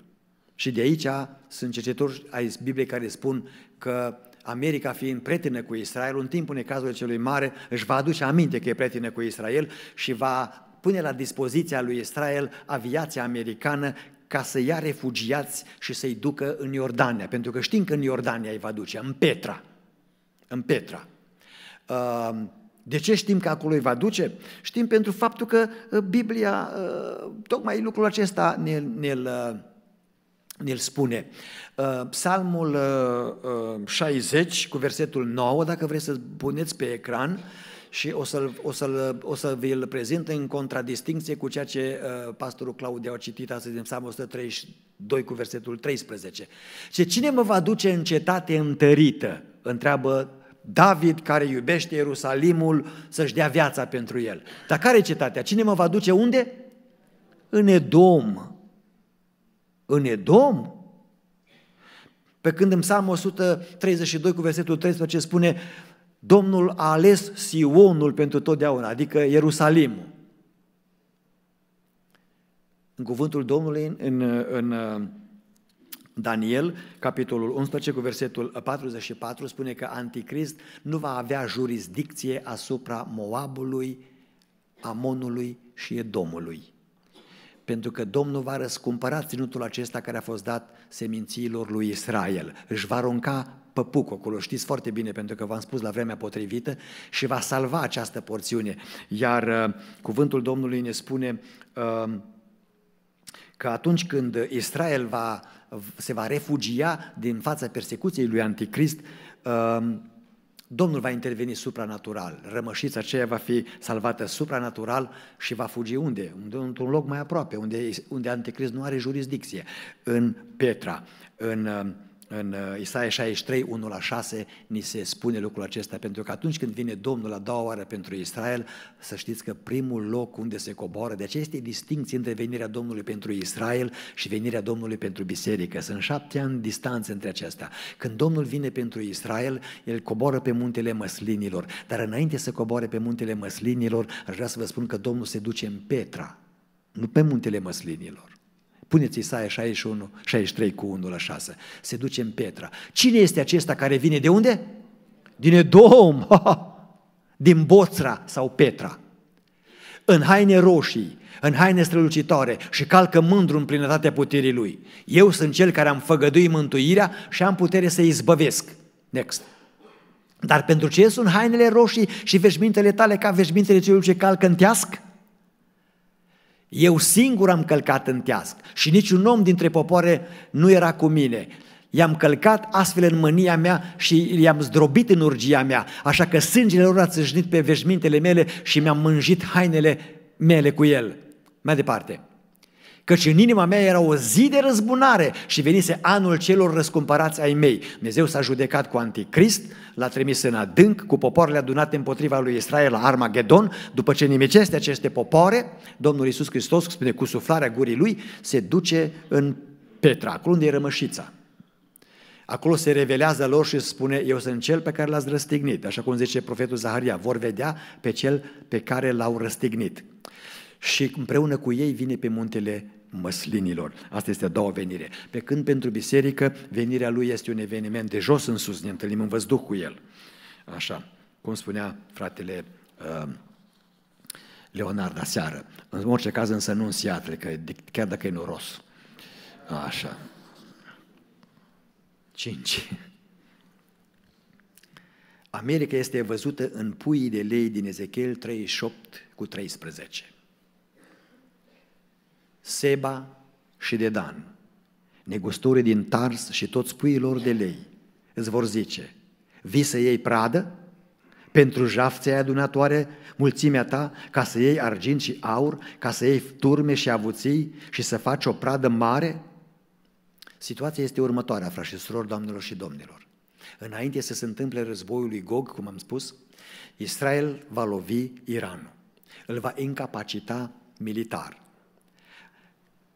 Și de aici sunt cercetori ai Bibliei care spun că America fiind prietenă cu Israel, în timpul necazului celui mare își va aduce aminte că e prietenă cu Israel și va pune la dispoziția lui Israel aviația americană ca să ia refugiați și să-i ducă în Iordania, pentru că știm că în Iordania îi va duce, în Petra. În Petra. Ehm, de ce știm că acolo îi va duce? Știm pentru faptul că eh, Biblia, eh, tocmai lucrul acesta ne-l, ne eh, ne ne-l spune. Ă, psalmul 60 ă, ă, cu versetul 9, dacă vreți să puneți pe ecran și o să, o să, o să vi-l prezint în contradistinție cu ceea ce pastorul Claudiu a citit astăzi din Psalmul 132 cu versetul 13. Ce cine mă va duce în cetate întărită? Întreabă David care iubește Ierusalimul să-și dea viața pentru el. Dar care e cetatea? Cine mă va duce unde? În Edom, în Edom? Pe când în Psalm 132 cu versetul 13 spune Domnul a ales Sionul pentru totdeauna, adică Ierusalimul. În cuvântul Domnului, în, în Daniel, capitolul 11 cu versetul 44, spune că anticrist nu va avea jurisdicție asupra Moabului, Amonului și Edomului pentru că Domnul va răscumpăra ținutul acesta care a fost dat semințiilor lui Israel. Își va arunca păpuc acolo, știți foarte bine pentru că v-am spus la vremea potrivită și va salva această porțiune. Iar uh, cuvântul Domnului ne spune uh, că atunci când Israel va, se va refugia din fața persecuției lui Anticrist, uh, Domnul va interveni supranatural. Rămășița aceea va fi salvată supranatural și va fugi unde? unde într-un loc mai aproape, unde, unde anticrist nu are jurisdicție. În Petra, în uh, în uh, Isaia 63, 1 la 6, ni se spune lucrul acesta, pentru că atunci când vine Domnul la doua oară pentru Israel, să știți că primul loc unde se coboară, de deci aceea este distinție între venirea Domnului pentru Israel și venirea Domnului pentru biserică. Sunt șapte ani distanță între acestea. Când Domnul vine pentru Israel, el coboară pe muntele măslinilor, dar înainte să coboare pe muntele măslinilor, aș vrea să vă spun că Domnul se duce în Petra, nu pe muntele măslinilor. Puneți Isaia 61, 63 cu 1 la 6. Se duce în Petra. Cine este acesta care vine de unde? Din Edom, din Boțra sau Petra. În haine roșii, în haine strălucitoare și calcă mândru în plinătatea puterii lui. Eu sunt cel care am făgăduit mântuirea și am putere să izbăvesc. Next. Dar pentru ce sunt hainele roșii și veșmintele tale ca veșmintele celui ce calcă în teasc? Eu singur am călcat în teasc și niciun om dintre popoare nu era cu mine. I-am călcat astfel în mânia mea și i-am zdrobit în urgia mea, așa că sângele lor a țâșnit pe veșmintele mele și mi-am mânjit hainele mele cu el. Mai departe. Căci în inima mea era o zi de răzbunare și venise anul celor răscumpărați ai mei. Dumnezeu s-a judecat cu anticrist, l-a trimis în adânc cu popoarele adunate împotriva lui Israel la Armagedon. După ce nimiceste aceste popoare, Domnul Iisus Hristos, spune cu suflarea gurii lui, se duce în Petra, acolo unde e rămășița. Acolo se revelează lor și spune, eu sunt cel pe care l-ați răstignit. Așa cum zice profetul Zaharia, vor vedea pe cel pe care l-au răstignit și împreună cu ei vine pe muntele măslinilor. Asta este a doua venire. Pe când pentru biserică, venirea lui este un eveniment de jos în sus, ne întâlnim în văzduh cu el. Așa, cum spunea fratele uh, Leonard aseară. În orice caz însă nu în Seattle, că, chiar dacă e noros. Așa. Cinci. America este văzută în puii de lei din Ezechiel 38 cu 13. Seba și de Dan, negustorii din Tars și toți puii lor de lei, îți vor zice, vii să iei pradă? Pentru jafțe ai adunatoare mulțimea ta, ca să iei argint și aur, ca să iei turme și avuții și să faci o pradă mare? Situația este următoarea, frași și surori, doamnelor și domnilor. Înainte să se întâmple războiul lui Gog, cum am spus, Israel va lovi Iranul. Îl va incapacita militar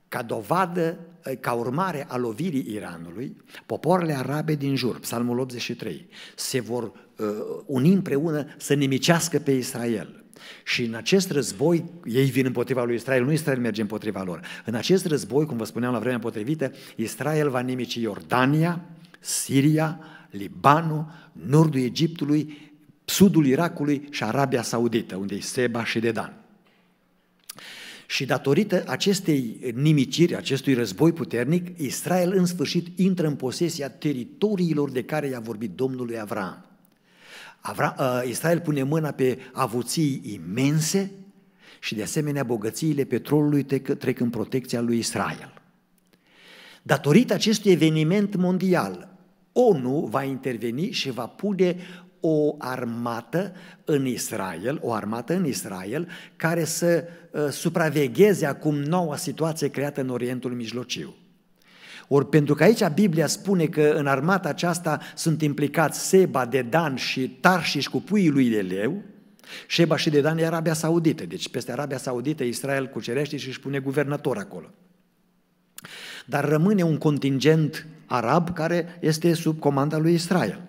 ca dovadă, eh, ca urmare a lovirii Iranului, poporile arabe din jur, Psalmul 83, se vor uh, uni împreună să nimicească pe Israel. Și în acest război, ei vin împotriva lui Israel, nu Israel merge împotriva lor. În acest război, cum vă spuneam la vremea potrivită, Israel va nimici Iordania, Siria, Libanul, nordul Egiptului, sudul Irakului și Arabia Saudită, unde e Seba și Dedan. Și datorită acestei nimiciri, acestui război puternic, Israel în sfârșit intră în posesia teritoriilor de care i-a vorbit Domnul Avram. Avra, uh, Israel pune mâna pe avuții imense și de asemenea bogățiile petrolului trec, trec în protecția lui Israel. Datorită acestui eveniment mondial, ONU va interveni și va pune o armată în Israel, o armată în Israel care să uh, supravegheze acum noua situație creată în Orientul Mijlociu. Ori pentru că aici Biblia spune că în armata aceasta sunt implicați Seba, Dedan și Tarșiș cu puii lui de leu, Seba și Dedan e Arabia Saudită, deci peste Arabia Saudită Israel cucerește și își pune guvernator acolo. Dar rămâne un contingent arab care este sub comanda lui Israel.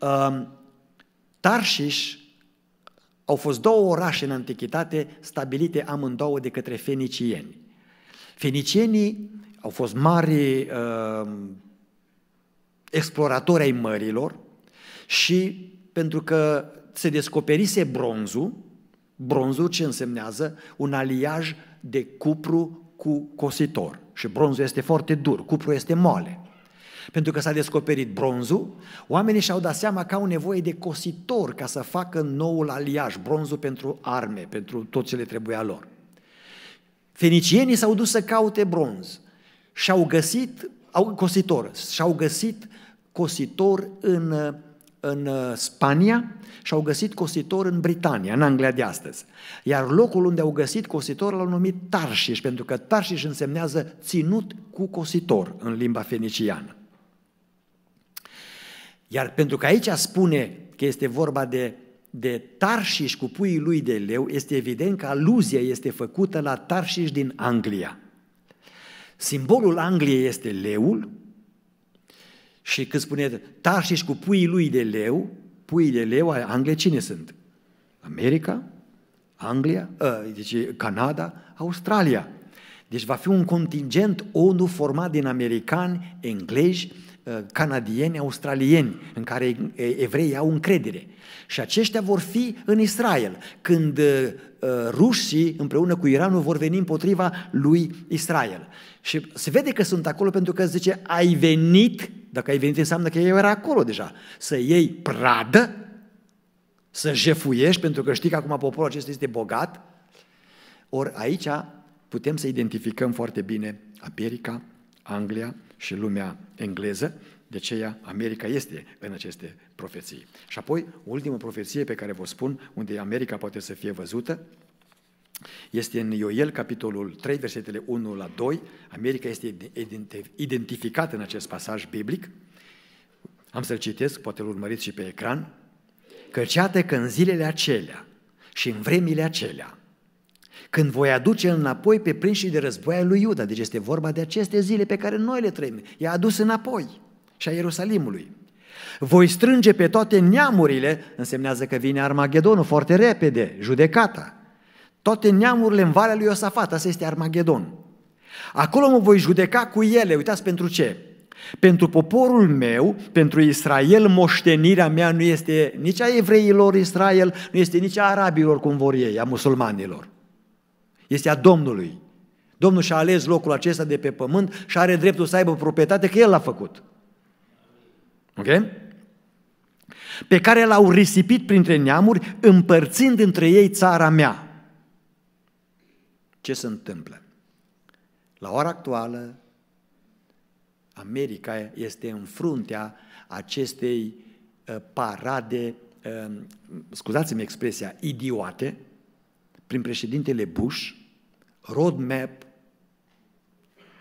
Um, Tarșiș au fost două orașe în antichitate stabilite amândouă de către fenicieni. Fenicienii au fost mari uh, exploratori ai mărilor și pentru că se descoperise bronzul, bronzul ce însemnează un aliaj de cupru cu cositor. Și bronzul este foarte dur, cupru este moale pentru că s-a descoperit bronzul, oamenii și-au dat seama că au nevoie de cositor ca să facă noul aliaj, bronzul pentru arme, pentru tot ce le trebuia lor. Fenicienii s-au dus să caute bronz și au găsit au, cositor, și-au găsit cositor în, în uh, Spania și-au găsit cositor în Britania, în Anglia de astăzi. Iar locul unde au găsit cositor l-au numit Tarșiș, pentru că Tarșiș însemnează ținut cu cositor în limba feniciană. Iar pentru că aici spune că este vorba de, de Tarșiș cu puii lui de leu, este evident că aluzia este făcută la Tarșiș din Anglia. Simbolul Angliei este leul și când spune Tarșiș cu puii lui de leu, puii de leu ai cine sunt? America, Anglia, deci Canada, Australia. Deci va fi un contingent ONU format din americani, englezi, Uh, canadieni, australieni, în care uh, evreii au încredere. Și aceștia vor fi în Israel, când uh, rușii împreună cu Iranul vor veni împotriva lui Israel. Și se vede că sunt acolo pentru că zice, ai venit, dacă ai venit înseamnă că eu era acolo deja, să iei pradă, să jefuiești, pentru că știi că acum poporul acesta este bogat. Ori aici putem să identificăm foarte bine America, Anglia, și lumea engleză, de aceea America este în aceste profeții. Și apoi, ultima profeție pe care vă spun, unde America poate să fie văzută, este în Ioel, capitolul 3, versetele 1 la 2. America este identificată în acest pasaj biblic. Am să-l citesc, poate îl urmăriți și pe ecran. Căci iată că în zilele acelea și în vremile acelea când voi aduce înapoi pe prinșii de război lui Iuda. Deci este vorba de aceste zile pe care noi le trăim. I-a adus înapoi și a Ierusalimului. Voi strânge pe toate neamurile, însemnează că vine Armagedonul foarte repede, judecata. Toate neamurile în Valea lui Iosafat, asta este Armagedon. Acolo mă voi judeca cu ele, uitați pentru ce. Pentru poporul meu, pentru Israel, moștenirea mea nu este nici a evreilor Israel, nu este nici a arabilor cum vor ei, a musulmanilor este a Domnului. Domnul și-a ales locul acesta de pe pământ și are dreptul să aibă proprietate, că El l-a făcut. Ok? Pe care l-au risipit printre neamuri, împărțind între ei țara mea. Ce se întâmplă? La ora actuală, America este în fruntea acestei uh, parade, uh, scuzați-mi expresia, idiote, prin președintele Bush, roadmap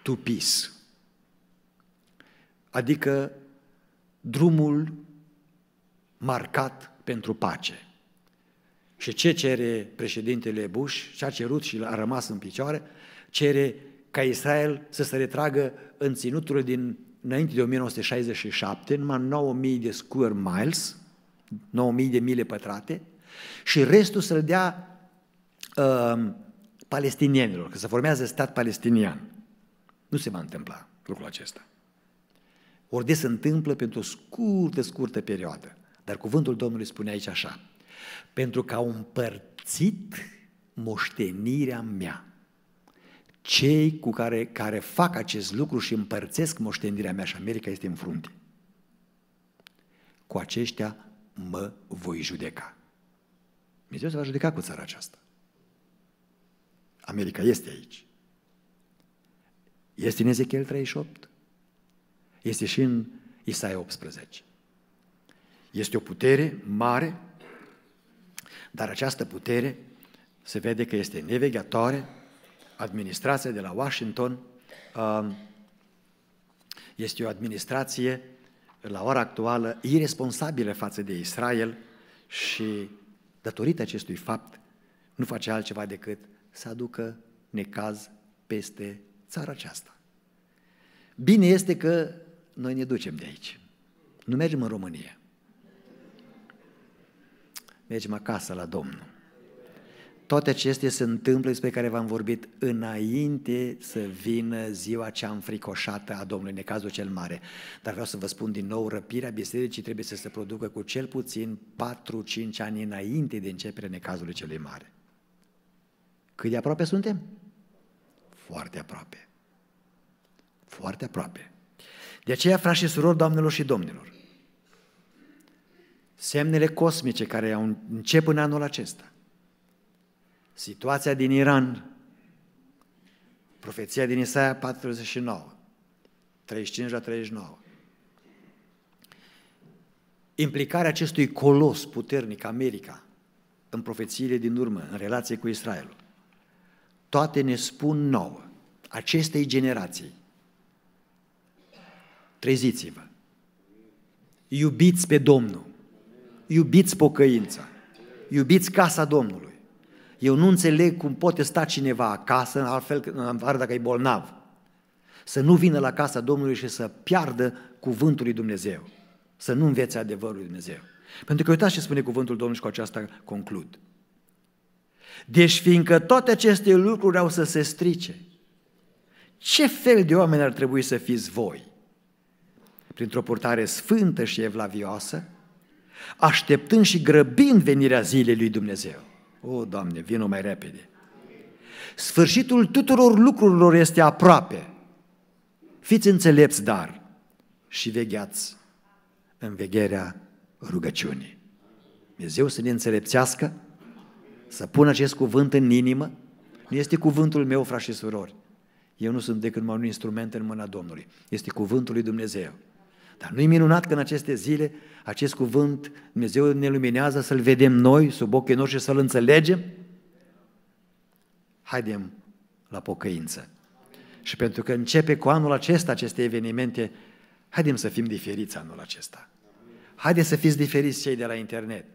to peace, adică drumul marcat pentru pace. Și ce cere președintele Bush, ce a cerut și a rămas în picioare, cere ca Israel să se retragă în ținuturile din înainte de 1967, numai 9000 de square miles, 9000 de mile pătrate, și restul să-l dea Uh, palestinienilor, că se formează stat palestinian. Nu se va întâmpla lucrul acesta. Ori de se întâmplă pentru o scurtă, scurtă perioadă. Dar cuvântul Domnului spune aici așa, pentru că au împărțit moștenirea mea. Cei cu care, care fac acest lucru și împărțesc moștenirea mea și America este în frunte. Cu aceștia mă voi judeca. Dumnezeu se va judeca cu țara aceasta. America este aici. Este în Ezechiel 38. Este și în Isaia 18. Este o putere mare, dar această putere se vede că este nevegătoare. Administrația de la Washington um, este o administrație la ora actuală irresponsabilă față de Israel și datorită acestui fapt nu face altceva decât să aducă necaz peste țara aceasta. Bine este că noi ne ducem de aici. Nu mergem în România. Mergem acasă la Domnul. Toate acestea se întâmplă despre care v-am vorbit înainte să vină ziua cea înfricoșată a Domnului, necazul cel mare. Dar vreau să vă spun din nou, răpirea bisericii trebuie să se producă cu cel puțin 4-5 ani înainte de începerea necazului celui mare. Cât de aproape suntem? Foarte aproape. Foarte aproape. De aceea, frați și surori, doamnelor și domnilor, semnele cosmice care au încep în anul acesta, situația din Iran, profeția din Isaia 49, 35 la 39, implicarea acestui colos puternic, America, în profețiile din urmă, în relație cu Israelul, toate ne spun nouă, acestei generații. Treziți-vă! Iubiți pe Domnul! Iubiți pocăința! Iubiți casa Domnului! Eu nu înțeleg cum poate sta cineva acasă, în altfel în afară dacă e bolnav, să nu vină la casa Domnului și să piardă cuvântul lui Dumnezeu, să nu învețe adevărul lui Dumnezeu. Pentru că uitați ce spune cuvântul Domnului și cu aceasta conclud. Deci fiindcă toate aceste lucruri au să se strice, ce fel de oameni ar trebui să fiți voi? Printr-o purtare sfântă și evlavioasă, așteptând și grăbind venirea zilei lui Dumnezeu. O, Doamne, vină mai repede! Sfârșitul tuturor lucrurilor este aproape. Fiți înțelepți, dar, și vegheați în vegherea rugăciunii. Dumnezeu să ne înțelepțească să pun acest cuvânt în inimă, este cuvântul meu, frați și surori. Eu nu sunt decât un instrument în mâna Domnului. Este cuvântul lui Dumnezeu. Dar nu-i minunat că în aceste zile acest cuvânt Dumnezeu ne luminează să-l vedem noi sub ochii noștri, să-l înțelegem? Haidem la pocăință. Și pentru că începe cu anul acesta aceste evenimente, haidem să fim diferiți anul acesta. Haideți să fiți diferiți cei de la internet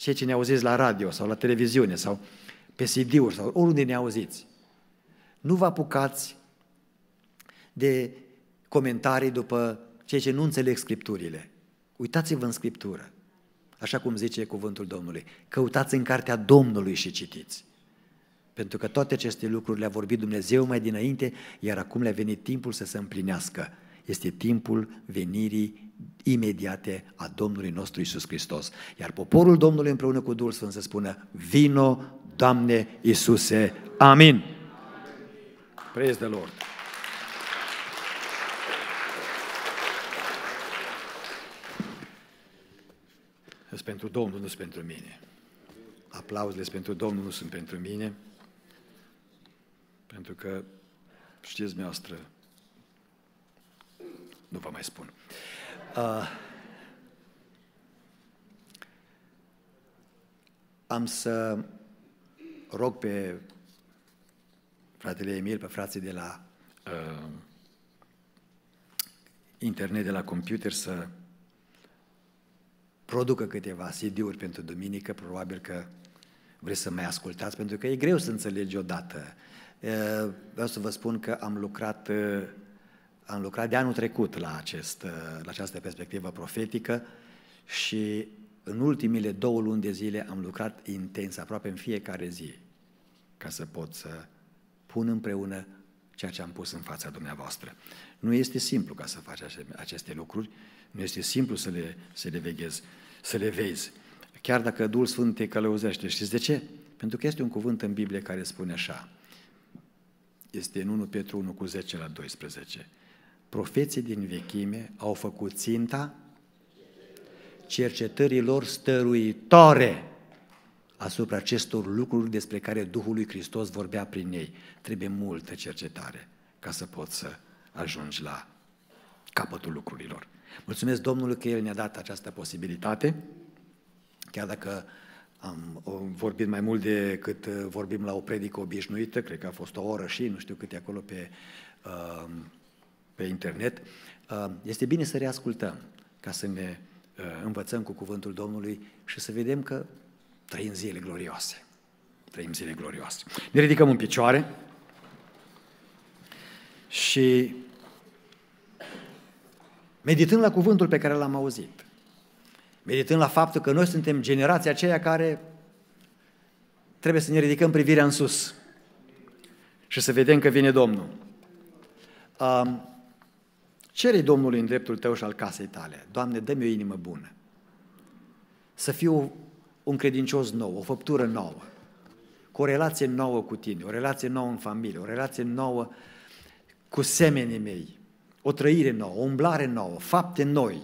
cei ce ne auziți la radio sau la televiziune sau pe CD-uri sau oriunde ne auziți. Nu vă apucați de comentarii după cei ce nu înțeleg Scripturile. Uitați-vă în Scriptură, așa cum zice cuvântul Domnului. Căutați în cartea Domnului și citiți. Pentru că toate aceste lucruri le-a vorbit Dumnezeu mai dinainte, iar acum le-a venit timpul să se împlinească. Este timpul venirii imediate a Domnului nostru Isus Hristos. Iar poporul Domnului împreună cu Duhul Sfânt să spună, vino, Doamne Iisuse, amin. Praise the Lord. Sunt pentru Domnul, nu sunt pentru mine. Aplauzele sunt pentru Domnul, nu sunt pentru mine. Pentru că, știți, dumneavoastră, nu vă mai spun. Uh, am să rog pe fratele Emil, pe frații de la uh, internet, de la computer să producă câteva CD-uri pentru duminică, probabil că vreți să mai ascultați, pentru că e greu să înțelegi odată. Uh, vreau să vă spun că am lucrat uh, am lucrat de anul trecut la, acest, uh, la această perspectivă profetică și în ultimile două luni de zile am lucrat intens, aproape în fiecare zi, ca să pot să pun împreună ceea ce am pus în fața dumneavoastră. Nu este simplu ca să faci aceste lucruri, nu este simplu să le, să le veghezi, să le vezi. Chiar dacă Duhul Sfânt te călăuzește, știți de ce? Pentru că este un cuvânt în Biblie care spune așa, este în 1 Petru 1 cu 10 la 12. Profeții din vechime au făcut ținta cercetărilor stăruitoare asupra acestor lucruri despre care Duhul lui Hristos vorbea prin ei. Trebuie multă cercetare ca să poți să ajungi la capătul lucrurilor. Mulțumesc Domnului că El ne-a dat această posibilitate, chiar dacă am vorbit mai mult decât vorbim la o predică obișnuită, cred că a fost o oră și nu știu câte acolo pe uh, pe internet, uh, este bine să reascultăm ca să ne uh, învățăm cu cuvântul Domnului și să vedem că trăim zile glorioase. Trăim zile glorioase. Ne ridicăm în picioare și meditând la cuvântul pe care l-am auzit, meditând la faptul că noi suntem generația aceea care trebuie să ne ridicăm privirea în sus și să vedem că vine Domnul. Um, Cere Domnului în dreptul tău și al casei tale. Doamne, dă-mi o inimă bună. Să fiu un credincios nou, o făptură nouă, cu o relație nouă cu tine, o relație nouă în familie, o relație nouă cu semenii mei, o trăire nouă, o umblare nouă, fapte noi,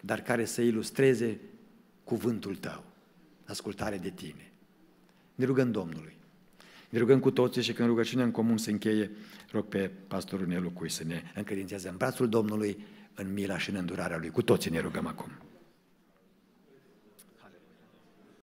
dar care să ilustreze cuvântul tău, ascultare de tine. Ne rugăm Domnului ne rugăm cu toții și când rugăciunea în comun se încheie, rog pe pastorul Nelu Cui să ne încredințeze în brațul Domnului, în mila și în îndurarea Lui. Cu toții ne rugăm acum.